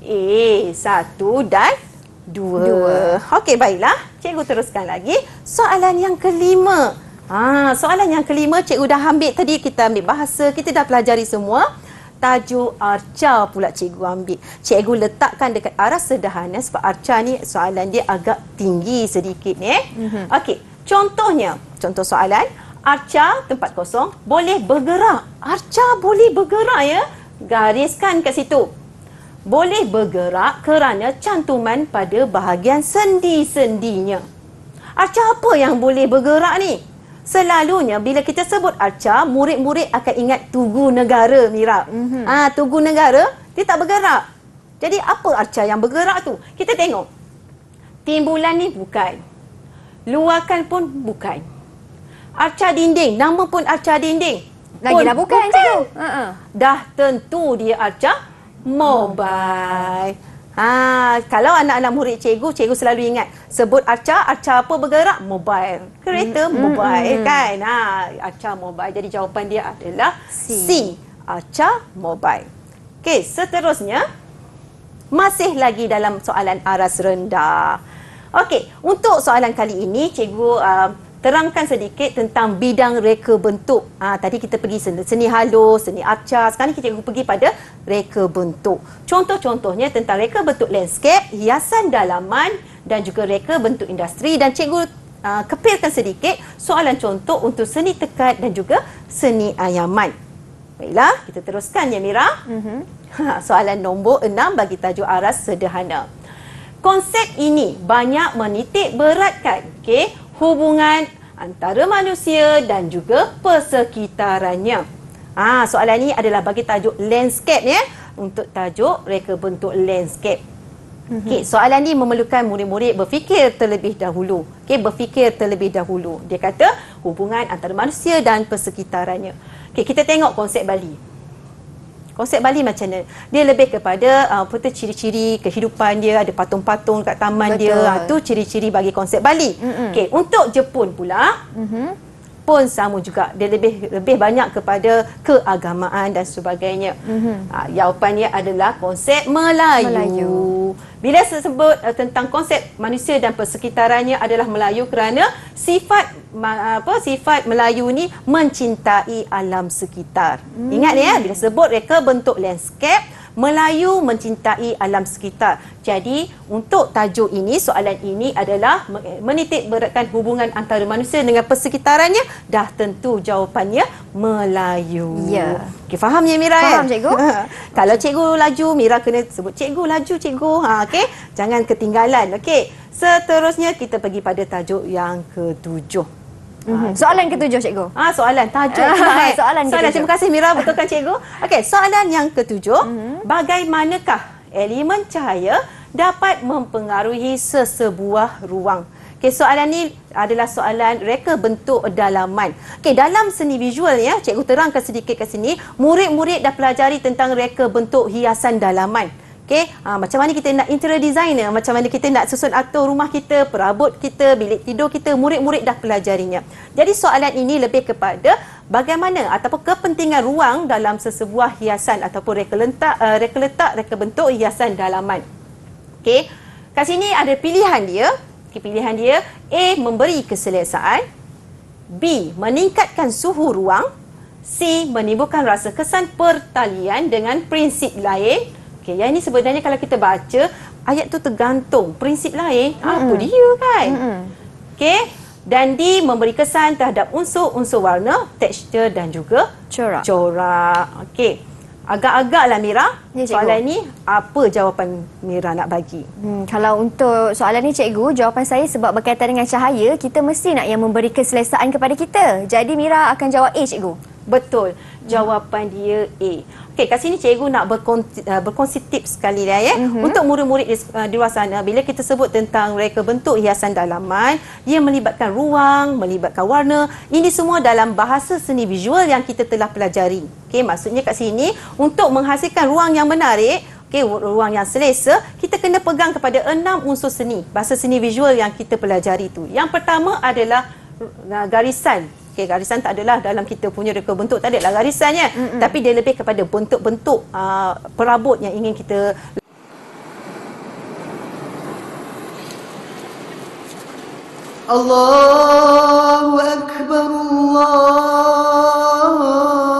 A satu dan dua. dua. Okey, baiklah. Cikgu teruskan lagi. Soalan yang kelima. Ha, soalan yang kelima, cikgu dah ambil tadi. Kita ambil bahasa, kita dah pelajari semua. Tajuk arca pula cikgu ambil. Cikgu letakkan dekat arah sederhana sebab arca ni soalan dia agak tinggi sedikit ni. Mm-hmm. Okey, contohnya. Contoh soalan. Arca tempat kosong boleh bergerak. Arca boleh bergerak ya. Gariskan kat situ boleh bergerak kerana cantuman pada bahagian sendi-sendinya. Arca apa yang boleh bergerak ni? Selalunya bila kita sebut arca, murid-murid akan ingat tugu negara, Mira. Mm-hmm. Ah, ha, tugu negara dia tak bergerak. Jadi apa arca yang bergerak tu? Kita tengok. Timbulan ni bukan. Luakan pun bukan. Arca dinding, nama pun arca dinding. Lagilah bukan, bukan. Uh-uh. Dah tentu dia arca mobile. Ha, kalau anak-anak murid cikgu, cikgu selalu ingat sebut arca, arca apa bergerak? Mobile. Kereta mm, mm, mobile mm, mm, kan? Ha, arca mobile. Jadi jawapan dia adalah C. C arca mobile. Okey, seterusnya masih lagi dalam soalan aras rendah. Okey, untuk soalan kali ini cikgu uh, terangkan sedikit tentang bidang reka bentuk. Ha, tadi kita pergi seni, seni halus, seni acar. Sekarang kita pergi pada reka bentuk. Contoh-contohnya tentang reka bentuk landscape, hiasan dalaman dan juga reka bentuk industri. Dan cikgu ha, kepilkan sedikit soalan contoh untuk seni tekat dan juga seni ayaman. Baiklah, kita teruskan ya Mira. Mm-hmm. Ha, soalan nombor enam bagi tajuk aras sederhana. Konsep ini banyak menitik beratkan okay, hubungan antara manusia dan juga persekitarannya. Ha, soalan ini adalah bagi tajuk landscape ya untuk tajuk reka bentuk landscape. Mhm. Okay, soalan ini memerlukan murid-murid berfikir terlebih dahulu. Okay, berfikir terlebih dahulu. Dia kata hubungan antara manusia dan persekitarannya. Okay, kita tengok konsep Bali. Konsep Bali macam ni. Dia lebih kepada apa uh, tu ciri-ciri kehidupan dia, ada patung-patung kat taman ah, Betul. dia. Itu ciri-ciri bagi konsep Bali. Mm-hmm. Okey, untuk Jepun pula, mm-hmm pun sama juga dia lebih lebih banyak kepada keagamaan dan sebagainya. Mm-hmm. Ha, jawapannya adalah konsep Melayu. Melayu. Bila sebut uh, tentang konsep manusia dan persekitarannya adalah Melayu kerana sifat ma- apa sifat Melayu ni mencintai alam sekitar. Mm-hmm. Ingat ya bila sebut reka bentuk landscape Melayu mencintai alam sekitar. Jadi untuk tajuk ini, soalan ini adalah menitik beratkan hubungan antara manusia dengan persekitarannya. Dah tentu jawapannya Melayu. Ya. Okay, faham ya Mira? Faham ya? cikgu. Kalau cikgu laju, Mira kena sebut cikgu laju cikgu. Ha, okay? Jangan ketinggalan. Okay? Seterusnya kita pergi pada tajuk yang ketujuh. Mm-hmm. Soalan ketujuh cikgu. Ah ha, soalan tajuk. Ha, soalan. Soalan ketujuh. terima kasih Mira betulkan cikgu. Okey, soalan yang ketujuh, mm-hmm. bagaimanakah elemen cahaya dapat mempengaruhi sesebuah ruang? Okey, soalan ni adalah soalan reka bentuk dalaman. Okey, dalam seni visual ya, cikgu terangkan sedikit kat sini, murid-murid dah pelajari tentang reka bentuk hiasan dalaman. Okay, ha, ah, macam mana kita nak interior designer, macam mana kita nak susun atur rumah kita, perabot kita, bilik tidur kita, murid-murid dah pelajarinya. Jadi soalan ini lebih kepada bagaimana ataupun kepentingan ruang dalam sesebuah hiasan ataupun reka letak, uh, ah, reka letak, reka bentuk hiasan dalaman. Okay, kat sini ada pilihan dia. Okay, pilihan dia A. Memberi keselesaan B. Meningkatkan suhu ruang C. Menimbulkan rasa kesan pertalian dengan prinsip lain Okay, yang ini sebenarnya kalau kita baca ayat tu tergantung prinsip lain mm -hmm. apa dia kan? Mm -hmm. Okey, dan di memberi kesan terhadap unsur-unsur warna, tekstur dan juga corak. Corak. Okay, Agak-agaklah Mira, ya, soalan ini apa jawapan Mira nak bagi? Hmm, kalau untuk soalan ini cikgu, jawapan saya sebab berkaitan dengan cahaya, kita mesti nak yang memberi keselesaan kepada kita. Jadi Mira akan jawab A cikgu. Betul. Jawapan dia A. Okey, kat sini cikgu nak berkongsi, uh, eh, berkongsi tips sekali dah ya. Mm-hmm. Untuk murid-murid di, uh, di luar sana, bila kita sebut tentang reka bentuk hiasan dalaman, ia melibatkan ruang, melibatkan warna. Ini semua dalam bahasa seni visual yang kita telah pelajari. Okey, maksudnya kat sini untuk menghasilkan ruang yang menarik, okay, ruang yang selesa, kita kena pegang kepada enam unsur seni, bahasa seni visual yang kita pelajari itu. Yang pertama adalah eh, garisan Okay, garisan tak adalah dalam kita punya reka bentuk tak adalah garisannya mm-hmm. tapi dia lebih kepada bentuk-bentuk uh, perabot yang ingin kita Allahu akbar Allah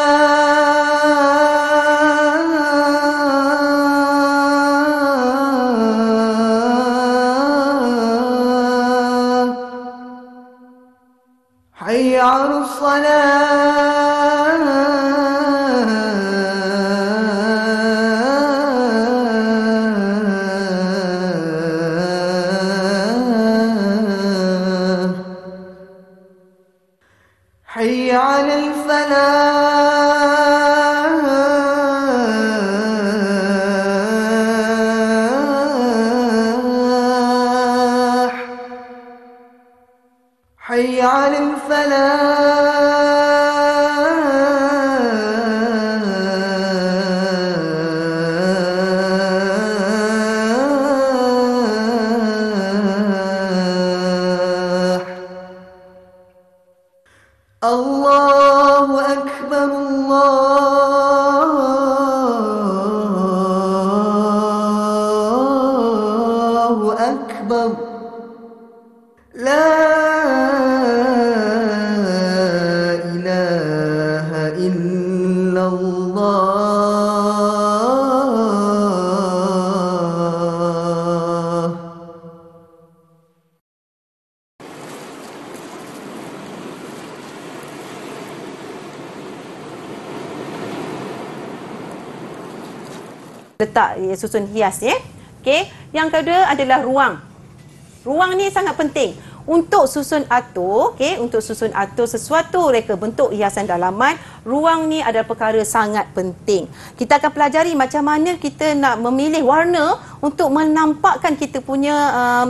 ya susun hias ya. Okey, yang kedua adalah ruang. Ruang ni sangat penting untuk susun atur, okey, untuk susun atur sesuatu reka bentuk hiasan dalaman, ruang ni adalah perkara sangat penting. Kita akan pelajari macam mana kita nak memilih warna untuk menampakkan kita punya um,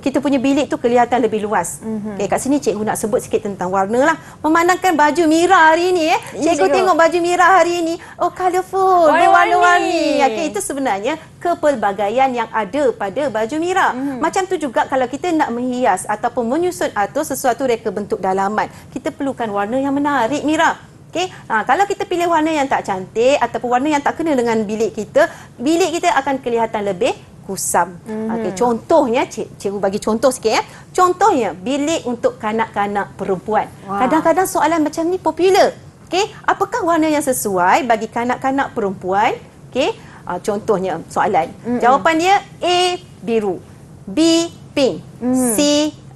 kita punya bilik tu kelihatan lebih luas. Mm-hmm. Okay, kat sini cikgu nak sebut sikit tentang warna lah. Memandangkan baju Mira hari eh. ini. Eh. Cikgu, cikgu tengok baju Mira hari ini. Oh, colorful, Warna-warni. Okay, itu sebenarnya kepelbagaian yang ada pada baju Mira. Mm-hmm. Macam tu juga kalau kita nak menghias ataupun menyusun atau sesuatu reka bentuk dalaman. Kita perlukan warna yang menarik, Mira. Okay? Ha, kalau kita pilih warna yang tak cantik ataupun warna yang tak kena dengan bilik kita, bilik kita akan kelihatan lebih kusam. Mm-hmm. Okey, contohnya cik, cikgu bagi contoh sikit ya. Contohnya bilik untuk kanak-kanak perempuan. Wow. Kadang-kadang soalan macam ni popular. Okey, apakah warna yang sesuai bagi kanak-kanak perempuan? Okey, uh, contohnya soalan. Mm-hmm. Jawapan dia A biru, B pink, mm-hmm. C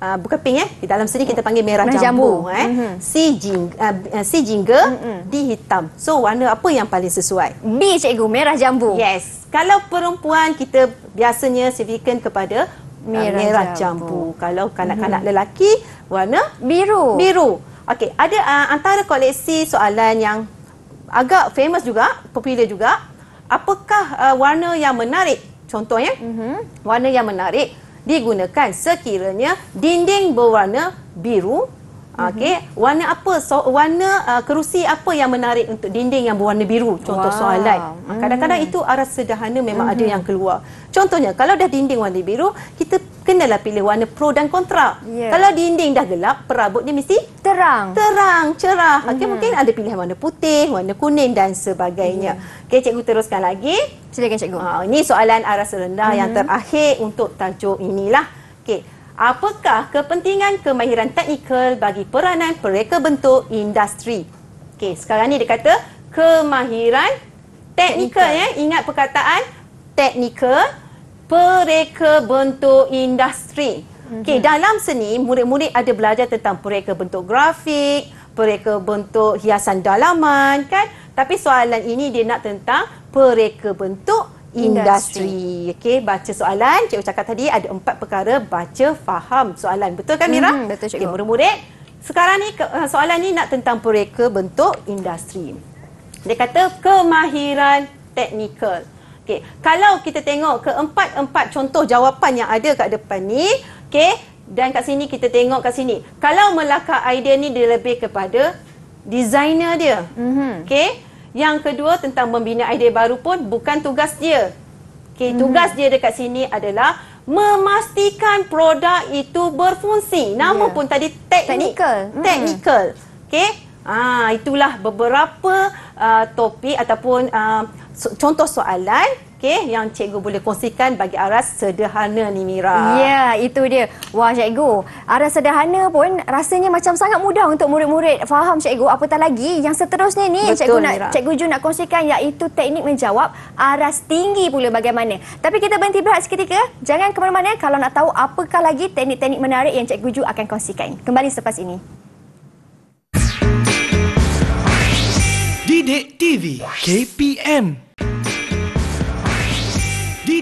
uh, bukan pink eh di dalam sini kita panggil merah, merah jambu, jambu eh mm-hmm. si jingga uh, ah, si jingga mm-hmm. di hitam so warna apa yang paling sesuai B cikgu merah jambu yes kalau perempuan kita biasanya signifikan kepada ah, merah, uh, merah jambu. jambu kalau kanak-kanak mm-hmm. lelaki warna biru biru okey ada uh, antara koleksi soalan yang agak famous juga popular juga apakah uh, warna yang menarik contohnya mm-hmm. warna yang menarik digunakan sekiranya dinding berwarna biru Okey, warna apa so, warna uh, kerusi apa yang menarik untuk dinding yang berwarna biru? Contoh wow. soalan. Hmm. Kadang-kadang hmm. itu arah sederhana memang hmm. ada yang keluar. Contohnya, kalau dah dinding warna biru, kita kenalah pilih warna pro dan kontra. Yeah. Kalau dinding dah gelap, perabot dia mesti terang. Terang, cerah. Okey, hmm. mungkin ada pilihan warna putih, warna kuning dan sebagainya. Yeah. Okey, cikgu teruskan lagi. Silakan cikgu. Ha, ini soalan arah rendah hmm. yang terakhir untuk tajuk inilah. Okey apakah kepentingan kemahiran teknikal bagi peranan pereka bentuk industri? Okey, sekarang ni dia kata kemahiran teknikal, teknikal. ya. Ingat perkataan teknikal pereka bentuk industri. Okey, mhm. dalam seni murid-murid ada belajar tentang pereka bentuk grafik, pereka bentuk hiasan dalaman kan? Tapi soalan ini dia nak tentang pereka bentuk industri. Okey, baca soalan. Cikgu cakap tadi ada empat perkara baca, faham soalan. Betul kan Mira? Hmm, betul cikgu. Okey, murid-murid. Sekarang ni eh, soalan ni nak tentang pereka bentuk industri. Dia kata kemahiran teknikal. Okey, kalau kita tengok keempat-empat contoh jawapan yang ada kat depan ni, okey, dan kat sini kita tengok kat sini. Kalau melakar idea ni dia lebih kepada desainer dia. Mm -hmm. Okey. Yang kedua tentang membina idea baru pun bukan tugas dia. Okay, mhm. tugas mm-hmm. dia dekat sini adalah memastikan produk itu berfungsi. Nama yeah. pun tadi teknik, technical. Technical. Mm. Okay. Ah, itulah beberapa uh, topik ataupun uh, so, contoh soalan okey yang cikgu boleh kongsikan bagi aras sederhana ni Mira. Ya, yeah, itu dia. Wah cikgu, aras sederhana pun rasanya macam sangat mudah untuk murid-murid faham cikgu. Apatah lagi yang seterusnya ni Betul, cikgu nak Mira. cikgu Ju nak kongsikan iaitu teknik menjawab aras tinggi pula bagaimana. Tapi kita berhenti berehat seketika. Jangan ke mana-mana kalau nak tahu apakah lagi teknik-teknik menarik yang cikgu Ju akan kongsikan. Kembali selepas ini. Didik TV KPM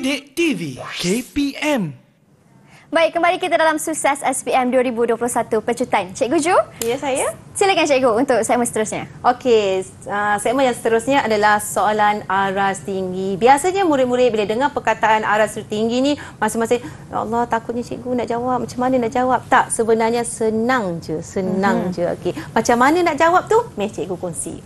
Pendek TV KPM. Baik, kembali kita dalam sukses SPM 2021 Pecutan. Cikgu Ju? Ya, saya. Silakan Cikgu untuk segmen seterusnya. Okey, uh, segmen yang seterusnya adalah soalan aras tinggi. Biasanya murid-murid bila dengar perkataan aras tinggi ni, masing-masing, Ya Allah, takutnya Cikgu nak jawab. Macam mana nak jawab? Tak, sebenarnya senang je. Senang mm-hmm. je. Okey, macam mana nak jawab tu? Meh Cikgu kongsi.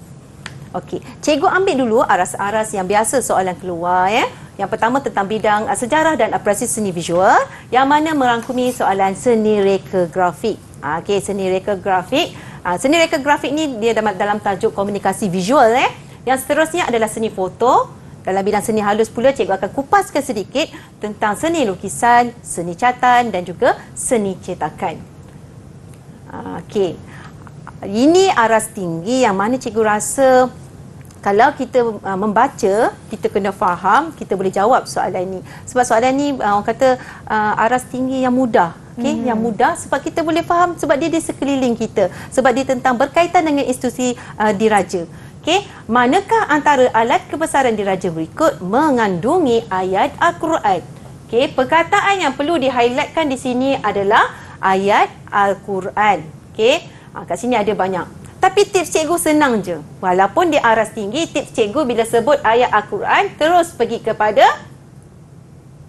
Okey, cikgu ambil dulu aras-aras yang biasa soalan keluar ya. Yang pertama tentang bidang eh, sejarah dan apresi seni visual yang mana merangkumi soalan seni reka grafik. Ah, okey, seni reka grafik. Ah, seni reka grafik ni dia dalam, dalam tajuk komunikasi visual eh. Yang seterusnya adalah seni foto. Dalam bidang seni halus pula cikgu akan kupaskan sedikit tentang seni lukisan, seni catan dan juga seni cetakan. Ah, okey, ini aras tinggi yang mana cikgu rasa kalau kita uh, membaca, kita kena faham, kita boleh jawab soalan ini. Sebab soalan ini uh, orang kata uh, aras tinggi yang mudah. Okay? Hmm. Yang mudah sebab kita boleh faham sebab dia di sekeliling kita. Sebab dia tentang berkaitan dengan institusi uh, diraja. Okay? Manakah antara alat kebesaran diraja berikut mengandungi ayat Al-Quran? Okay? Perkataan yang perlu di-highlightkan di sini adalah ayat Al-Quran. Okay? Ha, kat sini ada banyak. Tapi tips cikgu senang je. Walaupun dia aras tinggi, tips cikgu bila sebut ayat Al-Quran, terus pergi kepada?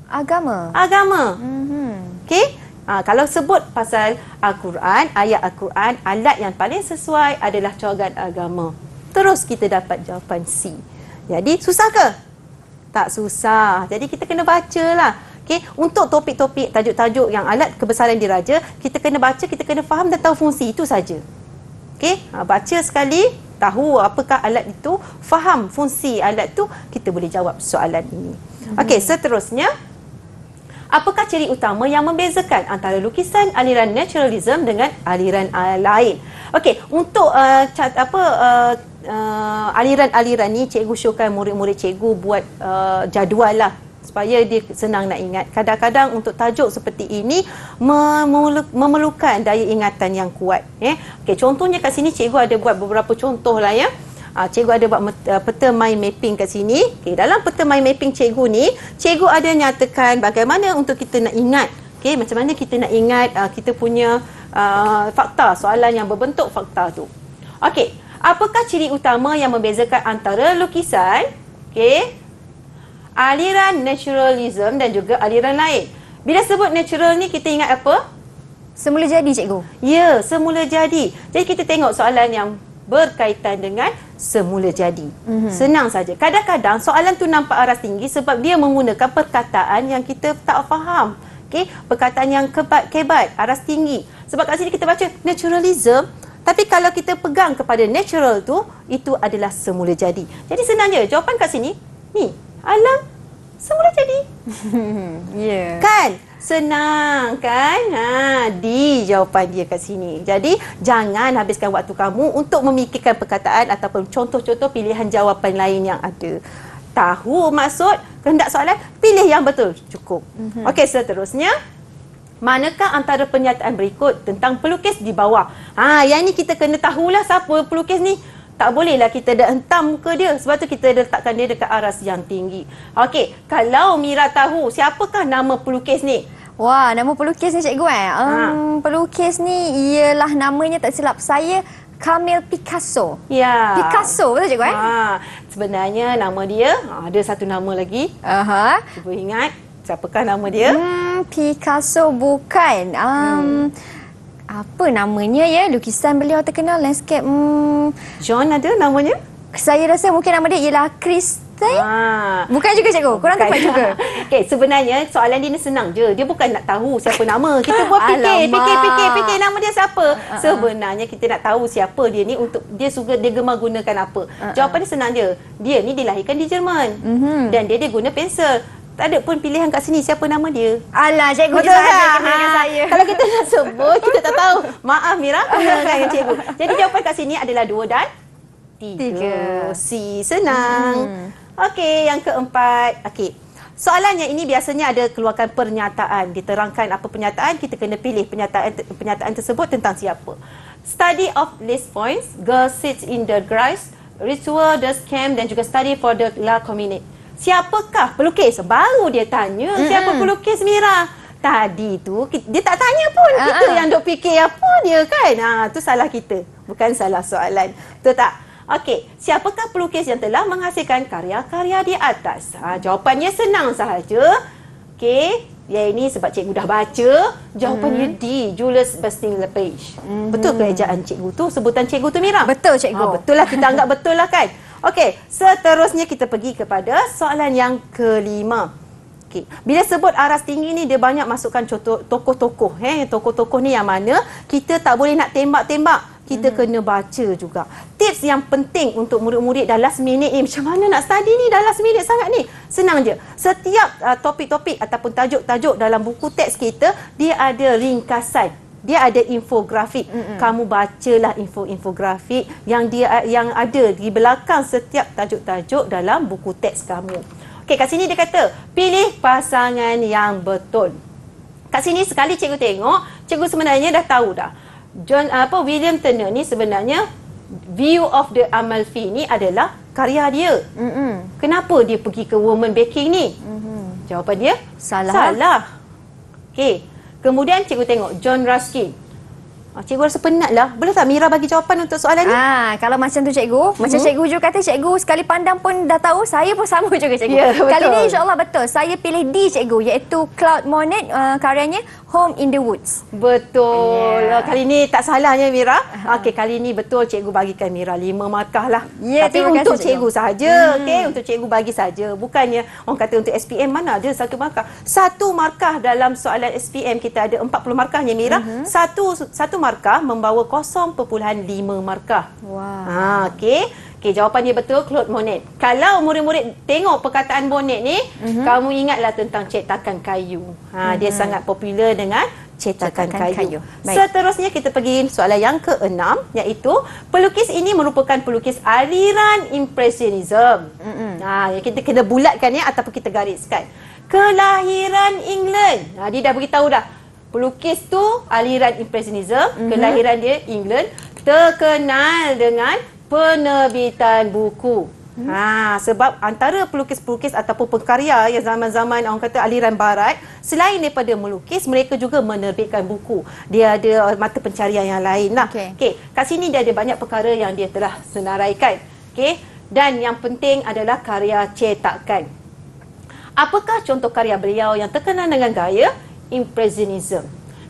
Agama. Agama. Mm-hmm. Okay? Ha, ah, kalau sebut pasal Al-Quran, ayat Al-Quran, alat yang paling sesuai adalah corgan agama. Terus kita dapat jawapan C. Jadi, susah ke? Tak susah. Jadi, kita kena baca lah. Okey, untuk topik-topik tajuk-tajuk yang alat kebesaran diraja, kita kena baca, kita kena faham dan tahu fungsi itu saja. Okey, ha, baca sekali, tahu apakah alat itu, faham fungsi alat itu, kita boleh jawab soalan ini. Hmm. Okey, seterusnya Apakah ciri utama yang membezakan antara lukisan aliran naturalism dengan aliran uh, lain? Okey, untuk uh, cat, apa uh, uh, aliran-aliran ni cikgu syorkan murid-murid cikgu buat uh, jadual lah supaya dia senang nak ingat. Kadang-kadang untuk tajuk seperti ini memerlukan daya ingatan yang kuat. Eh? Okay, contohnya kat sini cikgu ada buat beberapa contoh lah ya. Ah, cikgu ada buat ah, peta mind mapping kat sini. Okay, dalam peta mind mapping cikgu ni, cikgu ada nyatakan bagaimana untuk kita nak ingat. Okay, macam mana kita nak ingat uh, kita punya uh, fakta, soalan yang berbentuk fakta tu. okay apakah ciri utama yang membezakan antara lukisan okay, aliran naturalism dan juga aliran lain. Bila sebut natural ni kita ingat apa? Semula jadi cikgu. Ya, semula jadi. Jadi kita tengok soalan yang berkaitan dengan semula jadi. Mm-hmm. Senang saja. Kadang-kadang soalan tu nampak aras tinggi sebab dia menggunakan perkataan yang kita tak faham. Okey, perkataan yang kebat-kebat, aras tinggi. Sebab kat sini kita baca naturalism, tapi kalau kita pegang kepada natural tu, itu adalah semula jadi. Jadi senang je. Jawapan kat sini ni alam semula jadi. ya. Yeah. Kan? Senang kan? Ha, di jawapan dia kat sini. Jadi, jangan habiskan waktu kamu untuk memikirkan perkataan ataupun contoh-contoh pilihan jawapan lain yang ada. Tahu maksud, kehendak soalan, pilih yang betul. Cukup. Mm-hmm. Okey, seterusnya. Manakah antara pernyataan berikut tentang pelukis di bawah? Ha, yang ni kita kena tahulah siapa pelukis ni tak bolehlah kita dah entam muka dia sebab tu kita letakkan dia dekat aras yang tinggi. Okey, kalau Mira tahu siapakah nama pelukis ni? Wah, nama pelukis ni cikgu eh. Ha. Um, pelukis ni ialah namanya tak silap saya Kamil Picasso. Ya. Picasso betul cikgu eh? Ha. Sebenarnya nama dia ha, ada satu nama lagi. Aha. Cuba ingat siapakah nama dia? Hmm, Picasso bukan. Um, hmm apa namanya ya lukisan beliau terkenal landscape hmm. John ada namanya saya rasa mungkin nama dia ialah Kristen. Ah. Bukan juga cikgu. Kurang tepat juga. okay eh, sebenarnya soalan dia ni senang je. Dia bukan nak tahu siapa nama. Kita buat fikir, fikir, fikir, fikir nama dia siapa. Ah, ah, ah. Sebenarnya kita nak tahu siapa dia ni untuk dia suka dia gemar gunakan apa. Jawapan dia senang je. Dia ni dilahirkan di Jerman. Mm-hmm. Dan dia dia guna pensel. Tak ada pun pilihan kat sini siapa nama dia. Alah, cikgu Betul dia lah. ha. Kalau kita nak sebut, kita tak tahu. Maaf Mira, kena cikgu. Jadi jawapan kat sini adalah dua dan tiga. Si senang. Hmm. Okey, yang keempat. Okey. Soalannya ini biasanya ada keluarkan pernyataan. Diterangkan apa pernyataan, kita kena pilih pernyataan pernyataan tersebut tentang siapa. Study of list points, girl sits in the grass, ritual the scam dan juga study for the la community siapakah pelukis? Baru dia tanya, mm -hmm. siapa pelukis Mira? Tadi tu, dia tak tanya pun. Uh ah, -huh. Kita ah. yang dok fikir apa dia kan? Ha, tu salah kita. Bukan salah soalan. Betul tak? Okey, siapakah pelukis yang telah menghasilkan karya-karya di atas? Ha, jawapannya senang sahaja. Okey, Ya ini sebab cikgu dah baca jawapannya hmm. D Julius Besting Lepage. Hmm. Betul ke ejaan cikgu tu sebutan cikgu tu Mira? Betul cikgu. Oh, betul lah kita anggap betul lah kan. Okey, seterusnya kita pergi kepada soalan yang kelima sikit. Bila sebut aras tinggi ni dia banyak masukkan contoh tokoh-tokoh eh tokoh-tokoh ni yang mana kita tak boleh nak tembak-tembak kita hmm kena baca juga. Tips yang penting untuk murid-murid dah last minute ni macam mana nak study ni dah last minute sangat ni. Senang je. Setiap uh, topik-topik ataupun tajuk-tajuk dalam buku teks kita dia ada ringkasan dia ada infografik. Mm-mm. Kamu bacalah info-infografik yang dia uh, yang ada di belakang setiap tajuk-tajuk dalam buku teks kamu. Okey, kat sini dia kata, pilih pasangan yang betul. Kat sini sekali cikgu tengok, cikgu sebenarnya dah tahu dah. John apa William Turner ni sebenarnya View of the Amalfi ni adalah karya dia. Mm-mm. Kenapa dia pergi ke woman baking ni? Mm-hmm. Jawapan dia salah. Salah. Okey. Kemudian cikgu tengok John Ruskin. Ah, cikgu rasa penat lah. Boleh tak Mira bagi jawapan untuk soalan ni? Ha, kalau macam tu cikgu. Hmm. Macam cikgu juga kata cikgu sekali pandang pun dah tahu. Saya pun sama juga cikgu. Yeah, Kali ni insyaAllah betul. Saya pilih D cikgu iaitu Cloud Monet uh, ah, karyanya. Home in the Woods. Betul. Yeah. Kali ini tak salahnya Mira. Uh -huh. Okey, kali ini betul cikgu bagikan Mira lima markah lah. Yeah, Tapi untuk kasih, cikgu sahaja. Hmm. Okey, untuk cikgu bagi saja. Bukannya orang kata untuk SPM mana ada satu markah. Satu markah dalam soalan SPM kita ada empat puluh markahnya Mira. Uh mhm. -huh. Satu satu markah markah membawa 0.5 markah. Wah. Wow. Ha, okey. Okey, jawapan dia betul Claude Monet. Kalau murid-murid tengok perkataan Monet ni, mm-hmm. kamu ingatlah tentang cetakan kayu. Ha, mm-hmm. dia mhm. sangat popular dengan cetakan, cetakan kayu. kayu. Seterusnya kita pergi soalan yang keenam iaitu pelukis ini merupakan pelukis aliran impressionism. Mm-hmm. Ha, kita kena bulatkan ya ataupun kita gariskan. Kelahiran England. Ha, dia dah beritahu dah pelukis tu aliran impressionism mm-hmm. kelahiran dia England terkenal dengan penerbitan buku mm-hmm. ha sebab antara pelukis-pelukis ataupun pengkarya yang zaman-zaman orang kata aliran barat selain daripada melukis mereka juga menerbitkan buku dia ada mata pencarian yang lain lah. okey okay. kat sini dia ada banyak perkara yang dia telah senaraikan okey dan yang penting adalah karya cetakan apakah contoh karya beliau yang terkenal dengan gaya impressionism.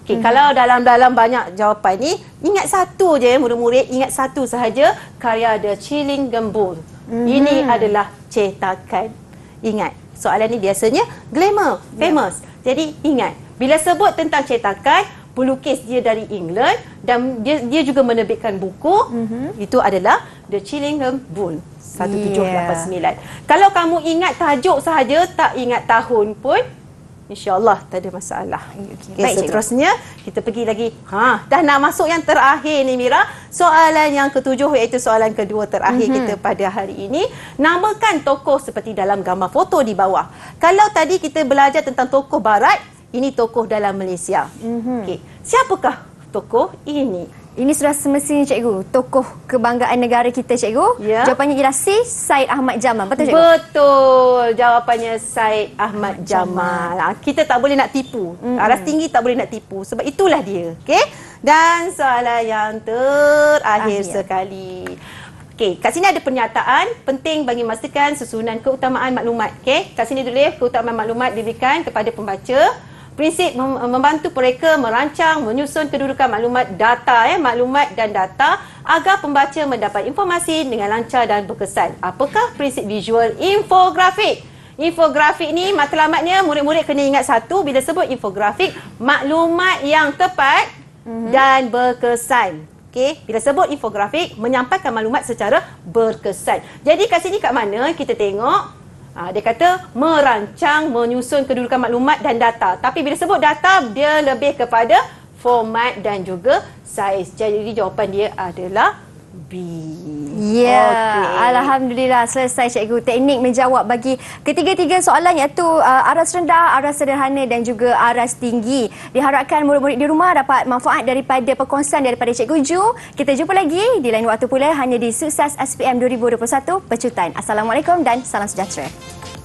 Okay, hmm. kalau dalam-dalam banyak jawapan ni, ingat satu je ya murid-murid, ingat satu sahaja karya The Chilling Gembul. Hmm. Ini mhm. adalah cetakan. Ingat. Soalan ni biasanya glamour, ya. famous. Yeah. Jadi ingat, bila sebut tentang cetakan, pelukis dia dari England dan dia dia juga menerbitkan buku, hmm. itu adalah The Chillingham Bull 1789. Yeah. Kalau kamu ingat tajuk sahaja, tak ingat tahun pun InsyaAllah tak ada masalah. Okay, Baik, seterusnya, kita pergi lagi. Ha, dah nak masuk yang terakhir ni, Mira. Soalan yang ketujuh iaitu soalan kedua terakhir mm-hmm. kita pada hari ini. Namakan tokoh seperti dalam gambar foto di bawah. Kalau tadi kita belajar tentang tokoh barat, ini tokoh dalam Malaysia. Mm-hmm. Okay. Siapakah tokoh ini? Ini sudah semestinya cikgu, tokoh kebanggaan negara kita cikgu. Ya. Jawapannya ialah si Said Ahmad Jamal. Betul cikgu? Betul. Jawapannya Said Ahmad Jamal. Jamal. Ah, kita tak boleh nak tipu. Mm-hmm. Aras tinggi tak boleh nak tipu. Sebab itulah dia. okay Dan soalan yang terakhir Akhir. Ya. sekali. Okey, kat sini ada pernyataan penting bagi memastikan susunan keutamaan maklumat. Okey, kat sini dulu ya, keutamaan maklumat diberikan kepada pembaca prinsip membantu mereka merancang menyusun kedudukan maklumat data eh, maklumat dan data agar pembaca mendapat informasi dengan lancar dan berkesan apakah prinsip visual infografik Infografik ni matlamatnya murid-murid kena ingat satu bila sebut infografik maklumat yang tepat mhm. dan berkesan. Okay, bila sebut infografik menyampaikan maklumat secara berkesan. Jadi kat sini kat mana kita tengok Ah, dia kata merancang menyusun kedudukan maklumat dan data tapi bila sebut data dia lebih kepada format dan juga saiz jadi jawapan dia adalah B. Ya, okay. Alhamdulillah selesai cikgu teknik menjawab bagi ketiga-tiga soalan iaitu uh, aras rendah, aras sederhana dan juga aras tinggi. Diharapkan murid-murid di rumah dapat manfaat daripada perkongsian daripada cikgu Ju. Kita jumpa lagi di lain waktu pula hanya di Sukses SPM 2021 Pecutan. Assalamualaikum dan salam sejahtera.